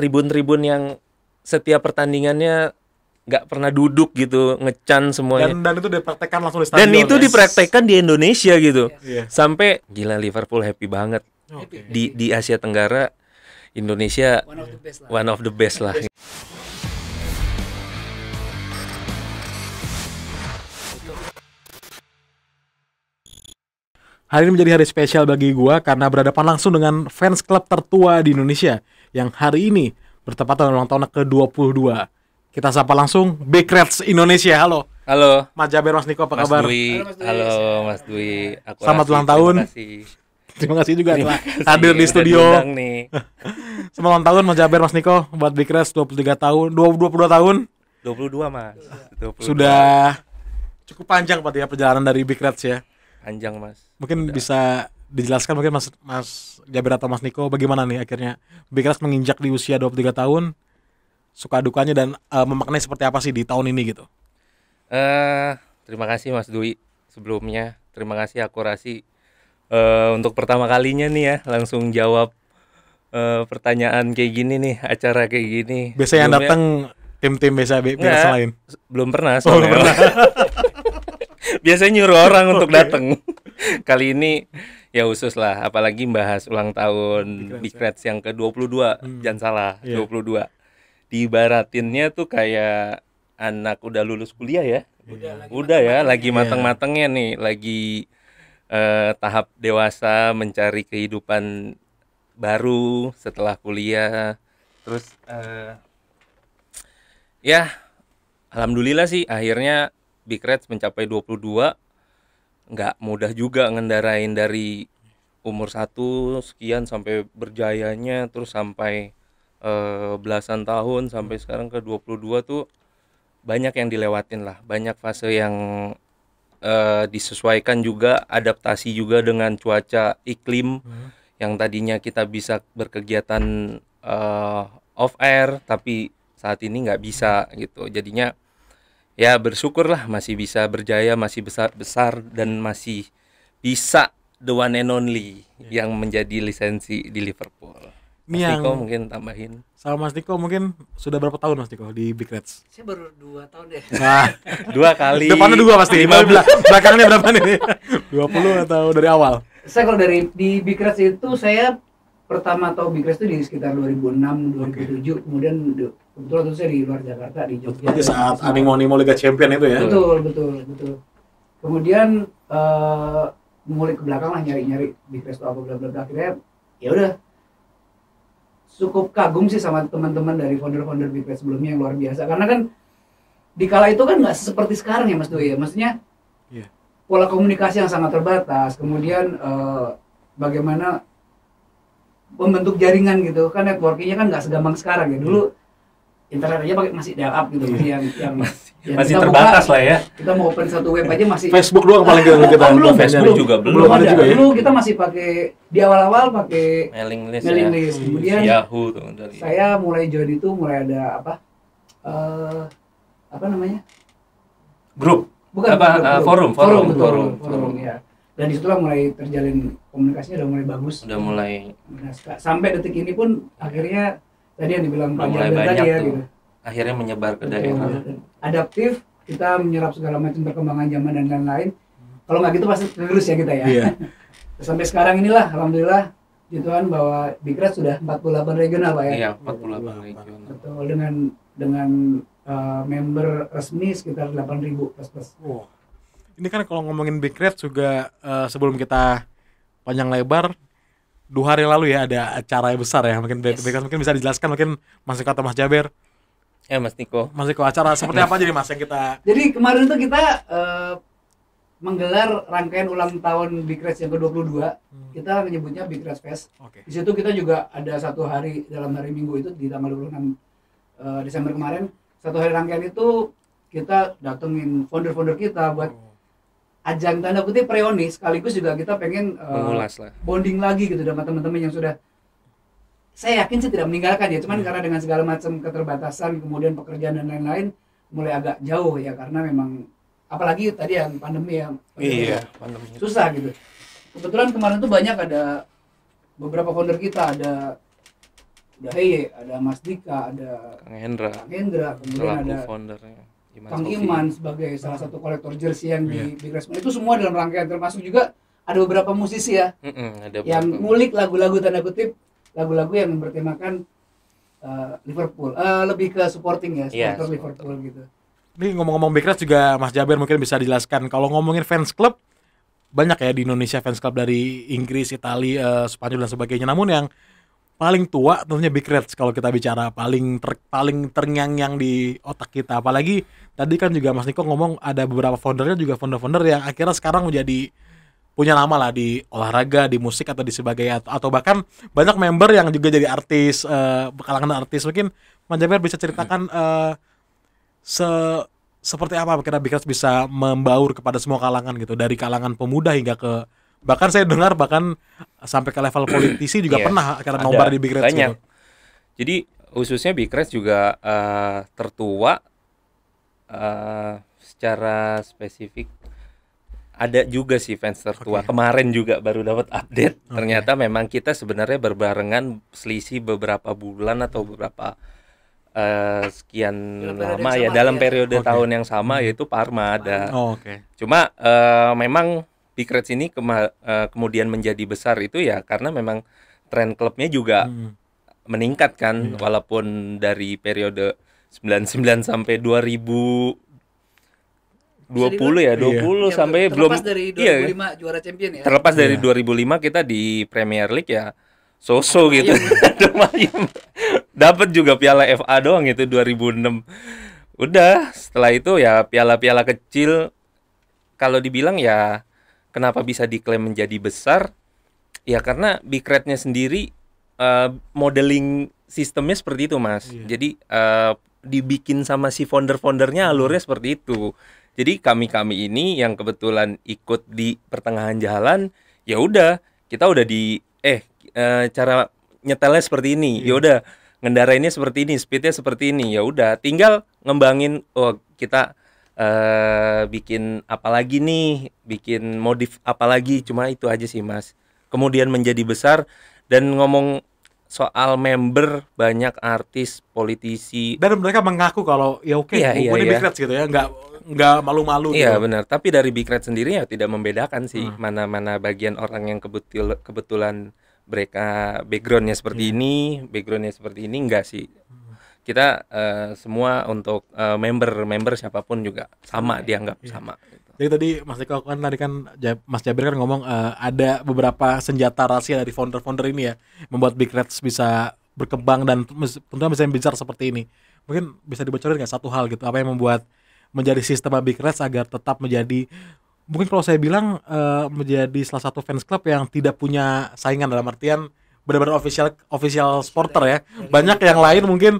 tribun-tribun yang setiap pertandingannya nggak pernah duduk gitu ngecan semuanya dan, dan itu dipraktekkan langsung di stadion dan itu yes. Ya? dipraktekkan di Indonesia gitu yes. Iya. Yeah. sampai gila Liverpool happy banget okay. di di Asia Tenggara Indonesia one of the best lah, one of the best lah. Hari ini menjadi hari spesial bagi gua karena berhadapan langsung dengan fans klub tertua di Indonesia, yang hari ini bertepatan ulang tahun ke-22. Kita sapa langsung Big Reds Indonesia. Halo. Halo. Mas Jaber Mas Niko apa Mas kabar? Dwi. Halo Mas Dwi. Aku Selamat ulang tahun. Terima kasih. juga Terima kasih. hadir di studio. Selamat ulang tahun Mas Jaber Mas Niko buat Big Reds 23 tahun, 22 tahun. 22 Mas. 22. Sudah cukup panjang Pak ya perjalanan dari Big Reds ya. Panjang Mas. Mungkin Udah. bisa dijelaskan mungkin Mas Mas Jabir atau Mas Niko bagaimana nih akhirnya Bikeras menginjak di usia 23 tahun suka dukanya dan uh, memaknai seperti apa sih di tahun ini gitu. Eh uh, terima kasih Mas Dwi sebelumnya. Terima kasih akurasi uh, untuk pertama kalinya nih ya langsung jawab uh, pertanyaan kayak gini nih, acara kayak gini. Biasanya yang datang tim-tim biasa biasa lain. Belum pernah Oh, belum pernah. biasanya nyuruh orang untuk datang. Kali ini ya khusus lah apalagi bahas ulang tahun Big Reds ya. yang ke-22 hmm. jangan salah yeah. 22 diibaratinnya tuh kayak anak udah lulus kuliah ya udah, udah udah ya lagi iya. mateng-matengnya yeah. nih lagi eh, tahap dewasa mencari kehidupan baru setelah kuliah terus eh, ya alhamdulillah sih akhirnya Big Reds mencapai 22 nggak mudah juga ngendarain dari umur satu sekian sampai berjayanya terus sampai e, belasan tahun sampai sekarang ke 22 tuh banyak yang dilewatin lah banyak fase yang e, disesuaikan juga adaptasi juga dengan cuaca iklim hmm. yang tadinya kita bisa berkegiatan e, off air tapi saat ini nggak bisa gitu jadinya ya bersyukurlah masih bisa berjaya, masih besar-besar dan masih bisa the one and only yeah. yang menjadi lisensi di Liverpool. Mas yang Diko mungkin tambahin. Sama Mas Diko mungkin sudah berapa tahun Mas Diko di Big Reds? Saya baru dua tahun deh. Nah, dua kali. Depannya dua pasti. Belakangnya berapa nih? Dua puluh atau dari awal? Saya kalau dari di Big Reds itu saya pertama tahu Big Rest itu di sekitar 2006 2007 okay. kemudian kebetulan itu saya di luar Jakarta di Jogja Berarti saat animo animo Liga Champion itu ya betul betul betul kemudian uh, eh, mulai ke belakang lah nyari nyari Big Rest apa bla bla bla akhirnya ya udah cukup kagum sih sama teman-teman dari founder-founder Big Rest sebelumnya yang luar biasa karena kan di kala itu kan nggak seperti sekarang ya Mas Dwi ya maksudnya yeah. pola komunikasi yang sangat terbatas kemudian uh, bagaimana membentuk jaringan gitu kan networkingnya kan nggak segampang sekarang ya dulu internet aja pakai masih dial up gitu iya. yang yang ya masih terbatas buka, lah ya kita mau open satu web aja masih Facebook doang paling kita kita belum, Facebook belum, juga belum, belum ada juga ya? dulu kita masih pakai di awal-awal pakai mailing list, ya. mailing list. Ya. kemudian Yahoo tuh dari saya mulai join itu mulai ada apa uh, apa namanya grup bukan apa grup, uh, eh, grup. forum forum, forum, forum, forum, forum, forum, forum, forum ya dan disitulah mulai terjalin komunikasinya udah mulai bagus udah mulai nah, sampai detik ini pun akhirnya tadi yang dibilang Pak mulai banyak tadi ya gitu akhirnya menyebar ke Betul. daerah adaptif kita menyerap segala macam perkembangan zaman dan lain-lain kalau nggak gitu pasti terus ya kita ya yeah. sampai sekarang inilah alhamdulillah gitu kan bahwa Red sudah 48 regional Pak ya. Iya, 48 regional. Betul dengan dengan uh, member resmi sekitar 8.000 plus plus. Wow ini kan kalau ngomongin big Red juga uh, sebelum kita panjang lebar dua hari lalu ya ada acara yang besar ya mungkin yes. Big Red mungkin bisa dijelaskan mungkin Mas Niko atau Mas Jaber ya Mas Niko Mas Niko acara seperti apa jadi Mas yang kita jadi kemarin tuh kita uh, menggelar rangkaian ulang tahun Big Red yang ke-22 hmm. kita menyebutnya Big Red Fest okay. di situ kita juga ada satu hari dalam hari Minggu itu di tanggal 26 uh, Desember kemarin satu hari rangkaian itu kita datengin founder-founder kita buat oh ajang tanda kutip preonis sekaligus juga kita pengen uh, bonding lagi gitu sama teman-teman yang sudah saya yakin sih tidak meninggalkan ya cuman hmm. karena dengan segala macam keterbatasan kemudian pekerjaan dan lain-lain mulai agak jauh ya karena memang apalagi tadi yang pandemi yang iya, pandemi ya, pandemi susah gitu kebetulan kemarin tuh banyak ada beberapa founder kita ada ada Heye, ada Mas Dika, ada Kang Hendra, Kang Hendra kemudian ada foundernya. Kang Iman sebagai salah satu kolektor jersey yang yeah. di iya. Big Resman itu semua dalam rangkaian termasuk juga ada beberapa musisi ya ada yang mulik lagu-lagu tanda kutip lagu-lagu yang bertemakan uh, eh, Liverpool uh, lebih ke supporting ya iya, supporter yeah, Liverpool gitu. Ini ngomong-ngomong Big Res juga Mas Jaber mungkin bisa dijelaskan kalau ngomongin fans club banyak ya di Indonesia fans club dari Inggris, Italia, uh, Spanyol dan sebagainya. Namun yang paling tua tentunya Big Reds kalau kita bicara paling ter, paling ternyang yang di otak kita apalagi tadi kan juga Mas Niko ngomong ada beberapa foundernya juga founder-founder yang akhirnya sekarang menjadi punya nama lah di olahraga, di musik atau di sebagai atau, atau bahkan banyak member yang juga jadi artis uh, kalangan artis mungkin Mas bisa ceritakan uh, se seperti apa kira Big Reds bisa membaur kepada semua kalangan gitu dari kalangan pemuda hingga ke bahkan saya dengar bahkan sampai ke level politisi juga yes, iya, pernah karena nobar di Big Red Gitu. Jadi khususnya Big Red juga uh, tertua uh, secara spesifik ada juga sih fans tertua. Okay. Kemarin juga baru dapat update. Okay. Ternyata memang kita sebenarnya berbarengan selisih beberapa bulan atau beberapa uh, sekian ya, dalam lama ya dalam periode okay. tahun yang sama hmm. yaitu Parma ada. Oh, okay. Cuma uh, memang peak sini ini kema, uh, kemudian menjadi besar itu ya karena memang tren klubnya juga hmm. meningkat kan hmm. walaupun dari periode 99 sampai 2000 20 ya, 20 iya. iya. sampai terlepas belum dari 2005 iya, juara champion ya. Terlepas dari iya. 2005 kita di Premier League ya so-so gitu. Dapat juga piala FA doang itu 2006. Udah, setelah itu ya piala-piala kecil kalau dibilang ya Kenapa bisa diklaim menjadi besar? Ya karena big sendiri uh, modeling sistemnya seperti itu, Mas. Yeah. Jadi uh, dibikin sama si founder-foundernya hmm. alurnya seperti itu. Jadi kami-kami ini yang kebetulan ikut di pertengahan jalan, ya udah kita udah di eh uh, cara nyetelnya seperti ini. Yeah. Ya udah ngendarainnya seperti ini, speednya seperti ini. Ya udah tinggal ngembangin oh kita uh, bikin apa lagi nih, bikin modif apa lagi, cuma itu aja sih mas. Kemudian menjadi besar dan ngomong soal member banyak artis politisi dan mereka mengaku kalau ya oke okay, iya, iya, iya. gitu ya nggak nggak malu-malu iya gitu. benar tapi dari big Red sendiri ya tidak membedakan sih mana hmm. mana-mana bagian orang yang kebetul kebetulan mereka backgroundnya seperti hmm. ini backgroundnya seperti ini enggak sih kita uh, semua untuk member eh, member member siapapun juga sama ya? dianggap yeah. sama gitu. Jadi tadi Mas Diko kan tadi kan Mas Jabir kan ngomong uh, ada beberapa senjata rahasia dari founder-founder ini ya membuat Big Reds bisa berkembang dan tentunya bisa bicara seperti ini. Mungkin bisa dibocorin nggak satu hal gitu apa yang membuat menjadi sistem Big Reds agar tetap menjadi mungkin kalau saya bilang uh, menjadi salah satu fans club yang tidak punya saingan dalam artian benar-benar official official supporter ya. Iya. Banyak yang lain mungkin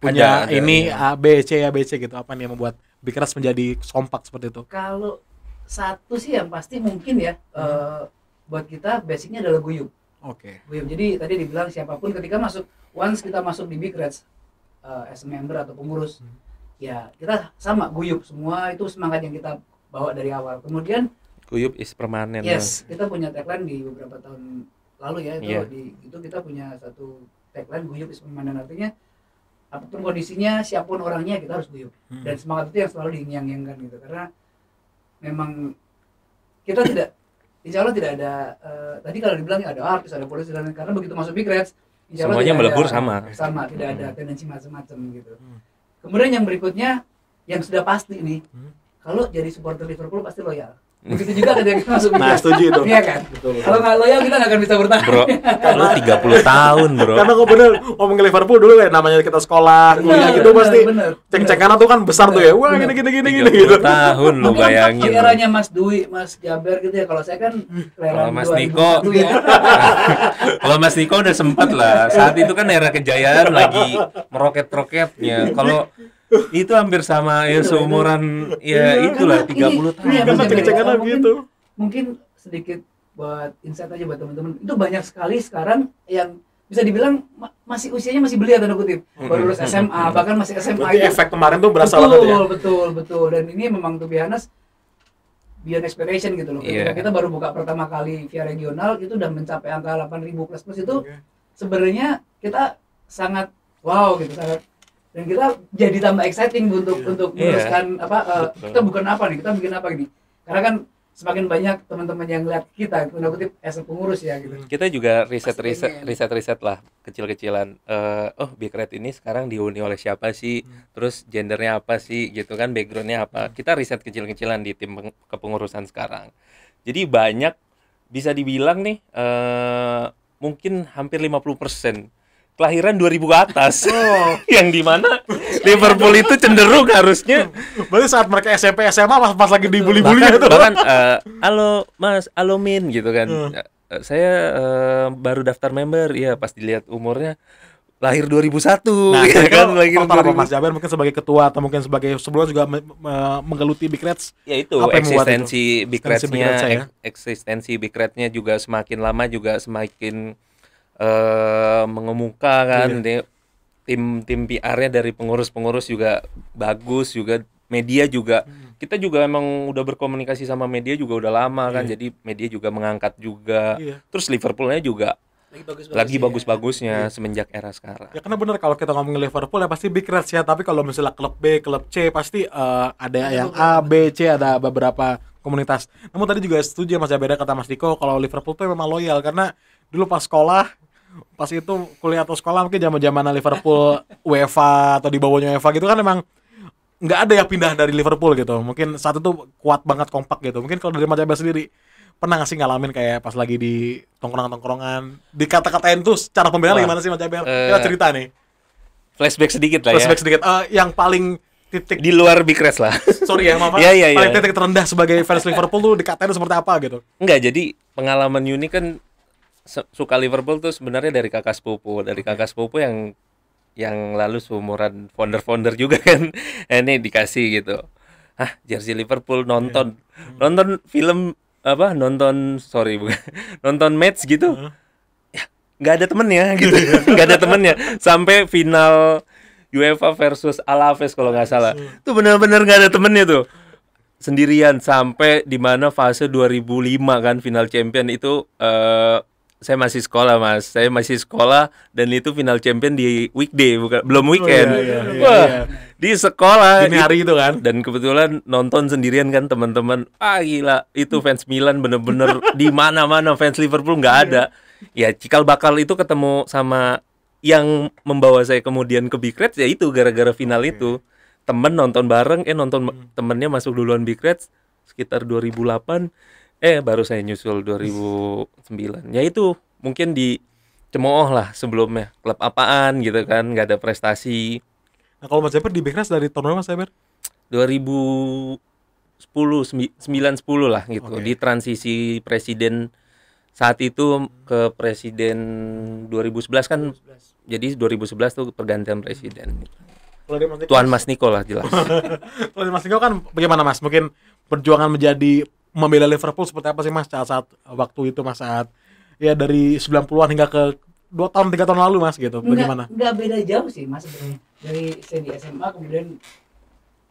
punya ada, ada, ini ya. A B C A B C gitu apa nih yang membuat Bikeras menjadi sompak seperti itu? Kalau satu sih yang pasti mungkin ya hmm. uh, buat kita basicnya adalah guyup. Oke. Okay. Guyup. Jadi tadi dibilang siapapun ketika masuk once kita masuk di Bikeras uh, eh, as member atau pengurus hmm. ya kita sama guyup semua itu semangat yang kita bawa dari awal. Kemudian guyup is permanen. Ya. Yes, ya. kita punya tagline di beberapa tahun lalu ya itu yeah. di itu kita punya satu tagline guyup is permanen artinya apapun kondisinya siapapun orangnya kita harus guyup hmm. dan semangat itu yang selalu diinginkan gitu karena memang kita tidak insya Allah tidak ada uh, tadi kalau dibilang ya ada artis ada polisi dan karena begitu masuk big semuanya melebur sama sama tidak hmm. ada tendensi macam-macam gitu hmm. kemudian yang berikutnya yang sudah pasti nih hmm. kalau jadi supporter Liverpool pasti loyal begitu juga kan yang masuk nah setuju itu iya kan kalau nggak loyal kita nggak akan bisa bertahan bro kalau 30 tahun bro karena gue bener ngomong ke Liverpool dulu ya namanya kita sekolah iya, kuliah gitu bener, pasti ceng-cengan tuh kan besar bener, tuh ya wah gini gini gini gini gitu tahun lo bayangin eranya Mas Dwi Mas Jaber gitu ya kalau saya kan kalau Mas Niko ya. kalau Mas Niko udah sempat lah saat itu kan era kejayaan lagi meroket-roketnya kalau itu hampir sama ya iya, seumuran iya. ya iya, itulah tiga puluh tahun. Iya, kan gitu. Mungkin sedikit buat insight aja buat teman-teman. Itu banyak sekali sekarang yang bisa dibilang masih usianya masih belia tanda kutip baru lulus SMA bahkan masih SMA Berarti itu. efek kemarin tuh berasa betul, banget ya betul betul dan ini memang tuh bianas bias expectation gitu loh yeah. kita baru buka pertama kali via regional itu udah mencapai angka 8000 plus plus itu okay. sebenarnya kita sangat wow gitu sangat dan kita jadi tambah exciting untuk yeah. untuk iya. meneruskan yeah. apa uh, kita bukan apa nih kita bikin apa nih karena kan semakin banyak teman-teman yang lihat kita tanda kutip as pengurus ya gitu kita juga riset riset riset riset lah kecil-kecilan uh, oh big red ini sekarang dihuni oleh siapa sih hmm. terus gendernya apa sih gitu kan backgroundnya apa hmm. kita riset kecil-kecilan di tim kepengurusan sekarang jadi banyak bisa dibilang nih uh, mungkin hampir 50% kelahiran 2000 ke atas. Oh. yang mana Liverpool itu cenderung harusnya berarti saat mereka SMP SMA mas pas lagi di bully itu. Bahkan uh, halo Mas, halo Min gitu kan. Uh. Uh, saya uh, baru daftar member, ya pas dilihat umurnya lahir 2001 nah, ya kan gitu. lahir apa Mas Jaber mungkin sebagai ketua atau mungkin sebagai sebelumnya juga me me menggeluti Big Reds ya itu eksistensi itu? Big reds ya. eksistensi Big Reds-nya juga semakin lama juga semakin Eh, mengemuka kan yeah. tim tim PR-nya dari pengurus-pengurus juga bagus juga media juga hmm. kita juga emang udah berkomunikasi sama media juga udah lama kan yeah. jadi media juga mengangkat juga yeah. terus Liverpool-nya juga lagi bagus-bagusnya bagus ya. Iya. semenjak era sekarang. Ya karena bener kalau kita ngomongin Liverpool ya pasti big reds ya, tapi kalau misalnya klub B, klub C pasti uh, ada ya, yang A, B, C ada beberapa komunitas. Namun tadi juga setuju ya Mas Jabeda kata Mas Diko kalau Liverpool tuh memang loyal karena dulu pas sekolah pas itu kuliah atau sekolah mungkin zaman zaman Liverpool UEFA atau di bawahnya UEFA gitu kan emang nggak ada yang pindah dari Liverpool gitu mungkin saat itu kuat banget kompak gitu mungkin kalau dari Macabe sendiri pernah nggak sih ngalamin kayak pas lagi di tongkrongan-tongkrongan di kata katain tuh cara pembelaan gimana sih Macabe? Uh, eh, cerita nih flashback sedikit lah ya. flashback ya. sedikit uh, yang paling titik di luar big race lah sorry ya maaf ya, ya, ya. paling titik terendah sebagai fans Liverpool tuh dikatain seperti apa gitu enggak jadi pengalaman unik kan suka Liverpool tuh sebenarnya dari kakak sepupu dari kakak sepupu yang yang lalu seumuran founder-founder juga kan nah, ini dikasih gitu ah jersey Liverpool nonton yeah. Hmm. nonton film apa nonton sorry bukan nonton match gitu ya nggak ada temennya gitu nggak ada temennya sampai final UEFA versus Alaves kalau nggak salah iya. tuh benar-benar nggak ada temennya tuh sendirian sampai di mana fase 2005 kan final champion itu uh, saya masih sekolah mas saya masih sekolah dan itu final champion di weekday bukan belum oh, weekend oh, iya, iya, wah iya. di sekolah di hari itu kan dan kebetulan nonton sendirian kan teman-teman ah gila itu fans Milan bener-bener di mana-mana fans Liverpool nggak ada iya. ya cikal bakal itu ketemu sama yang membawa saya kemudian ke Big Reds ya itu gara-gara final okay. itu temen nonton bareng eh nonton hmm. temennya masuk duluan Big Reds sekitar 2008 eh baru saya nyusul 2009 ya itu mungkin di cemooh lah sebelumnya klub apaan gitu kan nggak ada prestasi nah kalau Mas Eber di Bekras dari tahun berapa Mas Eber? 2010 9 10 lah gitu okay. di transisi presiden saat itu ke presiden 2011 kan 2011. jadi 2011 tuh pergantian presiden hmm. Tuan Mas Niko lah jelas. Kalau Mas Niko kan bagaimana Mas? Mungkin perjuangan menjadi membela Liverpool seperti apa sih Mas saat, saat waktu itu Mas saat ya dari 90-an hingga ke dua tahun tiga tahun lalu Mas gitu. Bagaimana? Enggak, beda jauh sih Mas sebenarnya. Dari saya di SMA kemudian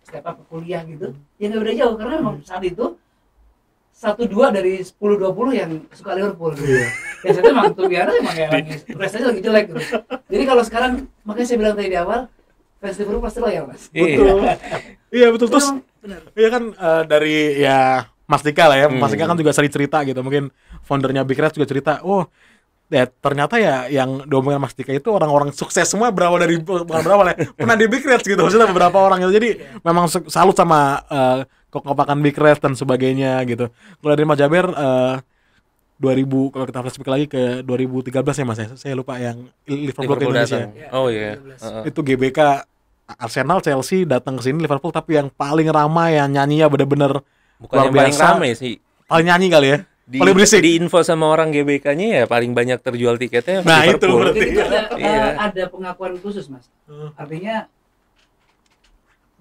step up ke kuliah gitu. Ya enggak beda jauh karena memang saat itu satu dua dari sepuluh dua puluh yang suka Liverpool gitu. Iya. Ya saya memang tuh biasa emang ya lagi lagi jelek gitu. Jadi kalau sekarang makanya saya bilang tadi di awal fans Liverpool pasti loyal mas. Betul. iya, iya betul terus. Iya kan uh, dari ya Mas Dika lah ya, Mas Dika kan hmm. juga sering cerita gitu. Mungkin foundernya Big Red juga cerita, oh ya ternyata ya yang diomongan Mas Dika itu orang-orang sukses semua berawal dari bukan berawal ya pernah di Big Red gitu maksudnya beberapa orang itu jadi iya. memang salut sama uh, eh, ngapakan Big Red dan sebagainya gitu kalau dari Mas Jaber uh, eh, 2000 kalau kita flashback lagi ke 2013 ya Mas ya saya lupa yang Liverpool, Liverpool Indonesia datang. Iya, oh iya yeah. uh-huh. itu GBK Arsenal Chelsea datang ke sini Liverpool tapi yang paling ramai yang nyanyi ya benar-benar bukan yang paling rame sih paling nyanyi kali ya di, paling berisik di info sama orang GBK-nya ya paling banyak terjual tiketnya nah Liverpool. itu berarti itu ada, iya. Eh, ada pengakuan khusus mas hmm. artinya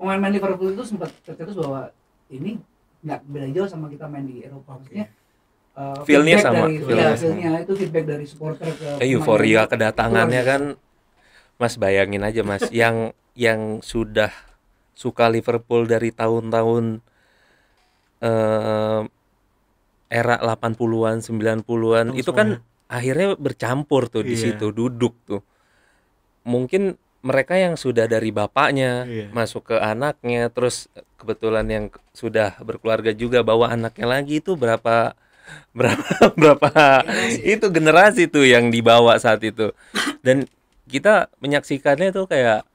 pemain-pemain Liverpool itu sempat tercetus bahwa ini nggak beda jauh sama kita main di Eropa maksudnya Uh, feelnya sama dari, feel ya, iya, feel itu feedback dari supporter ke eh, euforia kedatangannya kan Mas bayangin aja Mas yang yang sudah suka Liverpool dari tahun-tahun uh, era 80-an, 90-an itu kan akhirnya bercampur tuh di iya. situ, duduk tuh. Mungkin mereka yang sudah dari bapaknya yeah. masuk ke anaknya, terus kebetulan yang sudah berkeluarga juga bawa anaknya lagi itu berapa berapa berapa generasi. itu generasi tuh yang dibawa saat itu. Dan kita menyaksikannya tuh kayak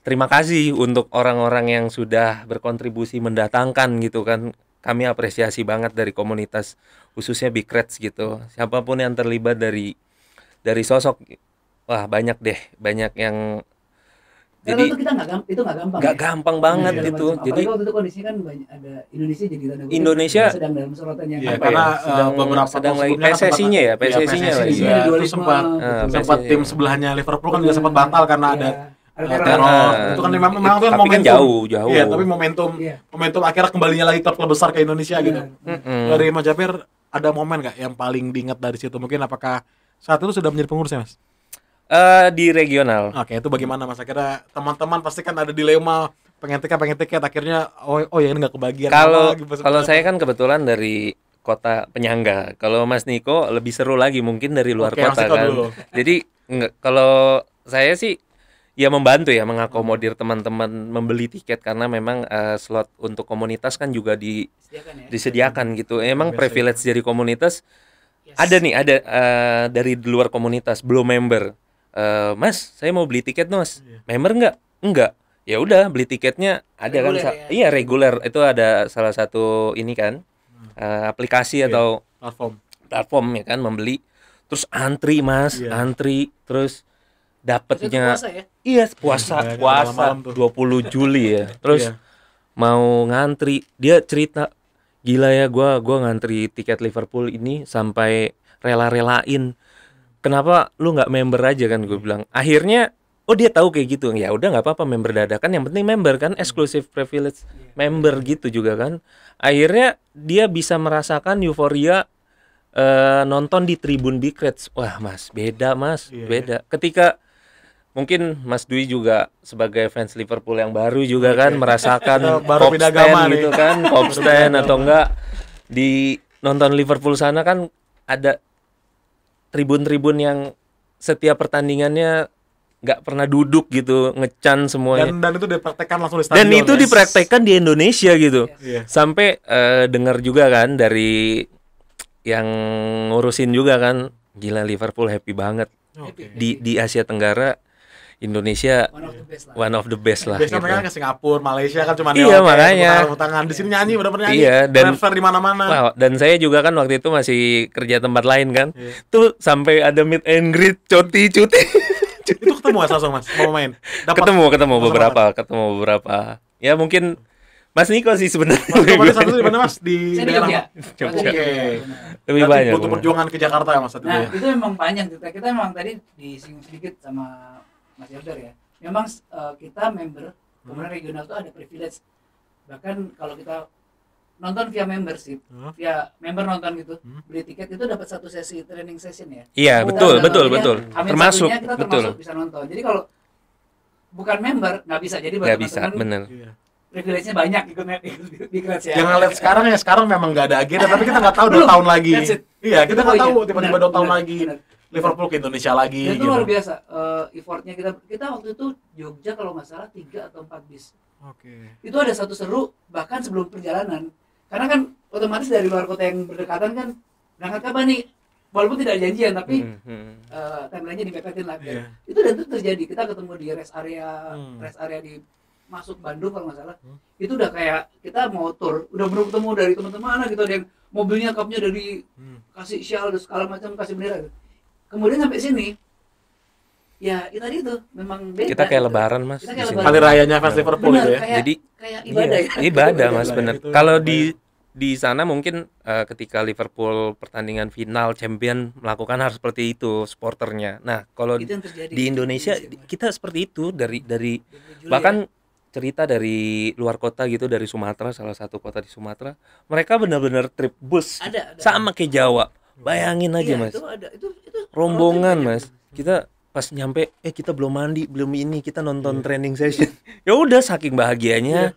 terima kasih untuk orang-orang yang sudah berkontribusi mendatangkan gitu kan kami apresiasi banget dari komunitas khususnya Big Reds gitu siapapun yang terlibat dari dari sosok wah banyak deh banyak yang jadi itu kita nggak gampang itu nggak gampang nggak ya? gampang banget nah, gitu macam. jadi waktu itu kondisi kan banyak ada Indonesia jadi tanda Indonesia sedang dalam sorotan yang ya, iya, apa karena ya? Eh, sedang beberapa sedang lagi kan PSSI-nya ya iya, PSSI-nya ya, PSSI, PSSI, PSSI, PSSI ya, itu sempat uh, sempat tim sebelahnya Liverpool kan juga sempat batal karena ada teror. teror. Itu kan memang memang kan momentum. Kan jauh, jauh. Iya, tapi momentum yeah. momentum akhirnya kembalinya lagi klub-klub besar ke Indonesia yeah. gitu. Mm-hmm. Dari Majapahit ada momen nggak yang paling diingat dari situ? Mungkin apakah saat itu sudah menjadi pengurusnya, Mas? Uh, di regional. Oke, okay, itu bagaimana Mas? Akhirnya teman-teman pasti kan ada dilema pengen tiket pengen tiket akhirnya oh oh ya ini nggak kebagian kalau kalau saya kan kebetulan dari kota penyangga kalau Mas Niko lebih seru lagi mungkin dari luar okay, kota kan dulu. jadi kalau saya sih ya membantu ya mengakomodir teman-teman membeli tiket karena memang uh, slot untuk komunitas kan juga di, disediakan, ya? disediakan gitu. Iya, Emang Biasanya. privilege dari komunitas yes. ada nih ada uh, dari luar komunitas belum member. Uh, mas, saya mau beli tiket mas. Yeah. Member nggak? Enggak. Ya udah beli tiketnya ada regular, kan? Ya? Iya reguler itu ada salah satu ini kan hmm. uh, aplikasi okay. Iya, atau platform platform ya kan membeli terus antri mas yeah. antri terus dapatnya ya? iya puasa ya, puasa dua puluh Juli ya terus iya. mau ngantri dia cerita gila ya gue gua ngantri tiket Liverpool ini sampai rela-relain kenapa lu nggak member aja kan gue bilang akhirnya oh dia tahu kayak gitu ya udah nggak apa-apa member dadakan yang penting member kan hmm. exclusive privilege iya. member gitu juga kan akhirnya dia bisa merasakan euforia uh, nonton di Tribun Big Reds. Wah, Mas, beda, Mas, yeah. Iya. beda. Ketika mungkin Mas Dwi juga sebagai fans Liverpool yang baru juga kan merasakan baru pop stand gitu kan pop stand atau enggak di nonton Liverpool sana kan ada tribun-tribun yang setiap pertandingannya nggak pernah duduk gitu ngecan semuanya dan, dan itu dipraktekkan langsung di stadion dan itu yes. dipraktekkan di Indonesia gitu yes. Iya. sampai uh, dengar juga kan dari yang ngurusin juga kan gila Liverpool happy banget okay. di di Asia Tenggara Indonesia one of the best lah. One of Biasanya gitu. mereka ke Singapura, Malaysia kan cuma Iya, makanya. Tangan di sini nyanyi benar pernah nyanyi. Iya, dan di mana-mana. Wow, dan saya juga kan waktu itu masih kerja tempat lain kan. Iya. Tuh sampai ada meet and greet cuti-cuti. itu ketemu Mas langsung Mas mau main. Dapat. Ketemu, ketemu beberapa, ketemu beberapa. Ya mungkin Mas Niko sih sebenarnya. Mas Niko satu di mana Mas di Saya Jogja. Jogja. Lebih banyak. Butuh perjuangan ke Jakarta ya Mas satu. Nah, ya? itu memang panjang kita. Kita memang tadi disinggung sedikit sama Mas Yardar ya memang uh, kita member kemudian hmm. regional itu ada privilege bahkan kalau kita nonton via membership hmm. via member nonton gitu hmm. beli tiket itu dapat satu sesi training session ya iya oh, betul betul ya, betul termasuk kita betul bisa nonton jadi kalau bukan member nggak bisa jadi nggak bisa benar iya. privilege-nya banyak ikut gitu, di kelas ya. Jangan lihat sekarang ya sekarang memang nggak ada agenda tapi kita nggak tahu dua tahun lagi. Iya kita nggak tahu iya. tiba-tiba dua tahun lagi. Liverpool ke Indonesia lagi. itu gitu. luar biasa uh, effortnya kita. Kita waktu itu Jogja kalau nggak salah tiga atau empat bis. Oke. Okay. Itu ada satu seru bahkan sebelum perjalanan. Karena kan otomatis dari luar kota yang berdekatan kan berangkat kapan nih? Walaupun tidak janjian tapi hmm, hmm. uh, timelinenya dipepetin lagi. Yeah. Iya. Itu dan itu terjadi. Kita ketemu di rest area hmm. rest area di masuk Bandung kalau nggak salah. Hmm. Itu udah kayak kita mau tour, udah belum ketemu dari teman-teman gitu ada yang mobilnya kapnya dari hmm. kasih shell dan segala macam kasih bendera gitu kemudian sampai sini ya itu tadi itu memang beda kita kayak gitu. lebaran mas kita hari rayanya fans Liverpool gitu ya kayak, jadi kayak iya, ibadah iya, ya. ibadah mas iya, bener kalau di di sana mungkin uh, ketika Liverpool pertandingan final champion melakukan hal seperti itu sporternya. Nah, kalau di Indonesia, Indonesia kita seperti itu dari dari Juli, ya. bahkan ya? cerita dari luar kota gitu dari Sumatera salah satu kota di Sumatera mereka benar-benar trip bus ada, ada. sama kayak Jawa Bayangin aja, iya, Mas. Itu ada, itu, itu rombongan, Mas. Kita pas nyampe eh kita belum mandi, belum ini, kita nonton yeah. training session. ya udah saking bahagianya. Yeah.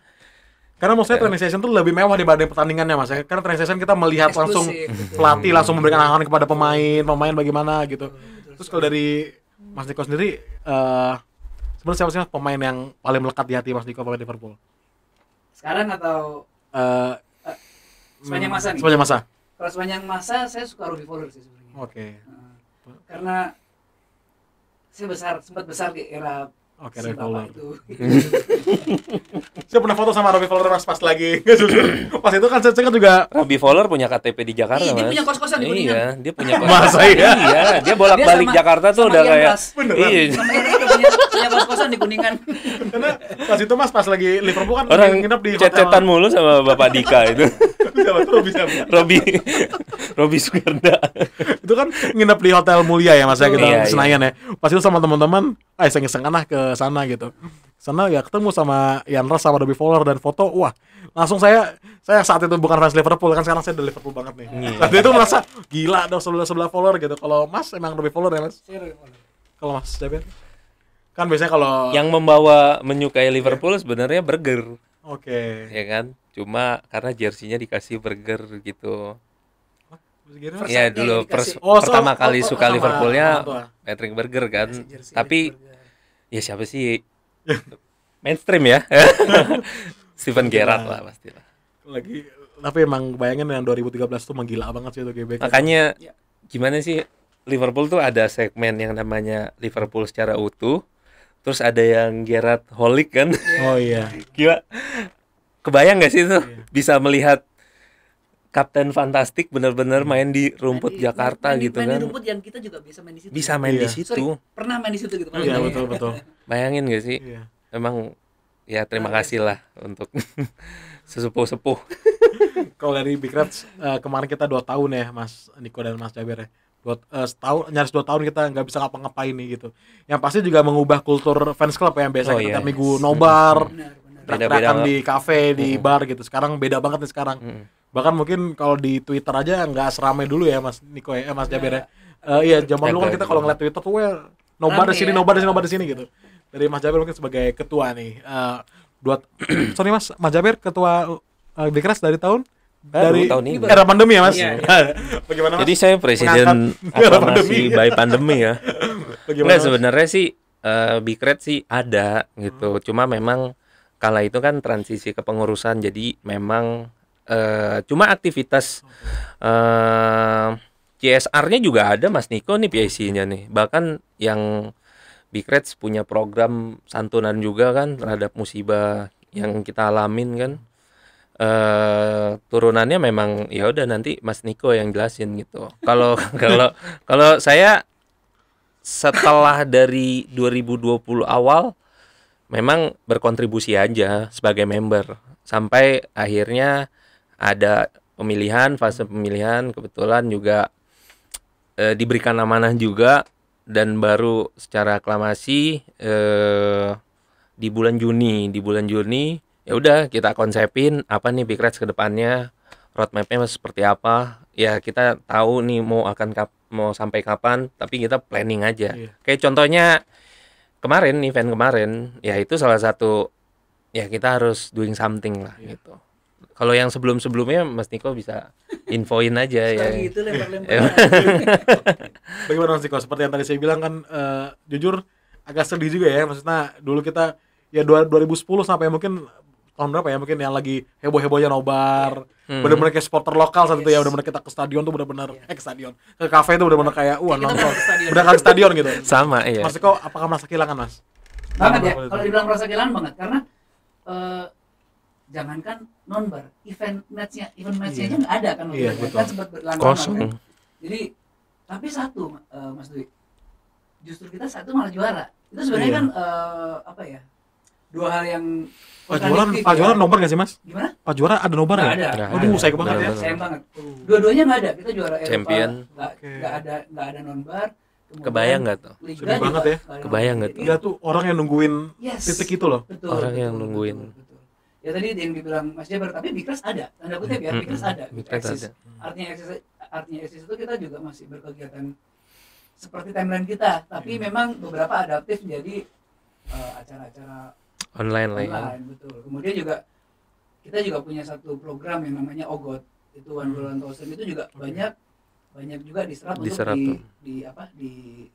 Karena maksudnya ya. training session tuh lebih mewah dibanding pertandingannya mas ya. Karena training session kita melihat Exclusive. langsung iya. pelatih langsung memberikan iya. arahan kepada pemain, pemain bagaimana gitu. Iya, Terus kalau dari Mas Niko sendiri, uh, sebenarnya siapa sih mas pemain yang paling melekat di hati Mas Niko pemain Liverpool? Sekarang atau uh, uh, sepanjang masa hmm, nih? Sepanjang masa kalau sepanjang masa saya suka Ruby Fowler sih sebenarnya oke okay. uh, karena saya besar sempat besar di era Oke, okay, si revolver. Itu. saya pernah foto sama Robby Fowler pas pas lagi. pas itu kan saya, saya kan juga Robby Fowler punya KTP di Jakarta, Ih, iya, Dia punya kos-kosan di Kuningan. Iya, dia punya kos. Masa iya? iya, dia bolak-balik Jakarta tuh udah kayak Iya. Sama dia punya, punya kos-kosan di Kuningan. Karena pas itu Mas pas lagi Liverpool kan Orang nginep di cetetan mulu sama Bapak Dika itu. Siapa tuh Robi siapa? Robi Robi Sugarda. itu kan nginep di Hotel Mulia ya Mas ya iya, kita gitu, iya, Senayan ya. Pas itu sama teman-teman eh iseng-iseng lah ke sana gitu sana ya ketemu sama Ian Rush sama Dobby Fowler dan foto wah langsung saya saya saat itu bukan fans Liverpool kan sekarang saya udah Liverpool banget nih yeah. saat itu merasa gila dong sebelah sebelah Fowler gitu kalau Mas emang Dobby Fowler ya Mas kalau Mas siapa kan biasanya kalau yang membawa menyukai Liverpool yeah. sebenarnya Burger oke okay. ya kan cuma karena jersinya dikasih Burger gitu ya dulu oh, so, pertama oh, kali oh, suka Liverpoolnya Patrick Berger kan. Iya, Jersey, Tapi ya siapa sih mainstream ya? Steven Gerrard lah pasti lah Lagi tapi emang bayangin yang 2013 tuh menggila banget sih itu GBK. Kan. Makanya ya. gimana sih Liverpool tuh ada segmen yang namanya Liverpool secara utuh. Terus ada yang Gerrard Holik kan. Oh iya. Gila. Kebayang gak sih tuh iya. bisa melihat Kapten Fantastik benar-benar hmm. main di rumput main di, Jakarta main, gitu main kan. di rumput yang kita juga bisa main di situ. Bisa main iya. di situ. Sorry, pernah main di situ gitu. Iya, betul betul. Bayangin gak sih? Iya. Emang ya terima nah, iya. kasih lah untuk sesepuh-sepuh. Kalau dari Big Reds uh, kemarin kita dua tahun ya Mas Niko dan Mas Jabir ya. Buat uh, eh, setahun nyaris dua tahun kita nggak bisa ngapa-ngapain nih gitu. Yang pasti juga mengubah kultur fans club ya, yang biasa oh, kita yes. Iya. minggu nobar, hmm. -beda di kafe, di hmm. bar gitu. Sekarang beda banget nih sekarang. Hmm bahkan mungkin kalau di Twitter aja nggak seramai dulu ya Mas Niko ya eh, Mas iya. Jabir ya. Uh, iya zaman dulu kan kita kalau ngeliat Twitter tuh well nobar di sini ya. nobar di sini nobar di sini gitu dari Mas Jabir mungkin sebagai ketua nih uh, eh, buat sorry Mas Mas Jabir ketua uh, dari tahun Baru dari tahun ini era pandemi ya mas iya, iya. bagaimana mas? jadi saya presiden aklamasi by pandemi ya nggak sebenarnya sih uh, bikret sih ada gitu hmm. cuma memang kala itu kan transisi kepengurusan jadi memang Uh, cuma aktivitas uh, eh, CSR-nya juga ada Mas Niko nih PIC-nya nih. Bahkan yang Big Reds punya program santunan juga kan terhadap musibah yang kita alamin kan. Uh, turunannya memang ya udah nanti Mas Niko yang jelasin gitu. Kalau kalau kalau saya setelah dari 2020 awal memang berkontribusi aja sebagai member sampai akhirnya ada pemilihan fase pemilihan kebetulan juga e, diberikan amanah juga dan baru secara aklamasi e, di bulan Juni di bulan Juni ya udah kita konsepin apa nih Big Bikrats kedepannya roadmapnya seperti apa ya kita tahu nih mau akan kap, mau sampai kapan tapi kita planning aja yeah. kayak contohnya kemarin event kemarin ya itu salah satu ya kita harus doing something lah yeah. gitu kalau yang sebelum-sebelumnya Mas Niko bisa infoin aja ya. gitu lempar-lempar. Iya. Bagaimana Mas Niko? Seperti yang tadi saya bilang kan uh, jujur agak sedih juga ya maksudnya dulu kita ya 2010 sampai mungkin tahun berapa ya mungkin yang lagi heboh-hebohnya nobar iya. hmm. bener-bener kayak supporter lokal saat yes. itu ya bener-bener kita ke stadion tuh bener benar iya. yeah. eh ke stadion ke kafe itu bener-bener kayak uang, nonton bener ke stadion kan gitu sama iya mas kau apakah merasa kehilangan mas banget ya kalau dibilang merasa kehilangan banget karena eh, jangankan nonbar event matchnya event matchnya iya. aja nggak ada kan waktu kita iya, kan sempat berlangsung kan jadi tapi satu uh, mas Dwi justru kita satu malah juara itu sebenarnya yeah. kan uh, apa ya dua hal yang Pak Juara, Pak ya. Juara nomor gak sih mas? Gimana? Pak Juara ada nomor ya? gak? Ada. Ya? Aduh, banget ya. Saya banget. Dua-duanya gak ada. Kita juara Eropa. Champion. Gak, okay. gak ada gak ada nomor. Kebayang gak tuh? Sedih banget ya. Kebayang gak tuh? Gak iya tuh orang yang nungguin yes. titik itu loh. Betul, orang betul, yang nungguin. betul, betul ya tadi yang dibilang Mas Jabar tapi Bikers ada tanda kutip ya Bikers ada Bikers eksis. artinya eksis artinya eksis itu kita juga masih berkegiatan seperti timeline kita tapi hmm. memang beberapa adaptif jadi acara eh, acara-acara online ya. online, ya. betul kemudian juga kita juga punya satu program yang namanya Ogot itu One Bulan Thousand itu juga okay. banyak banyak juga diserap, diserap untuk di, di apa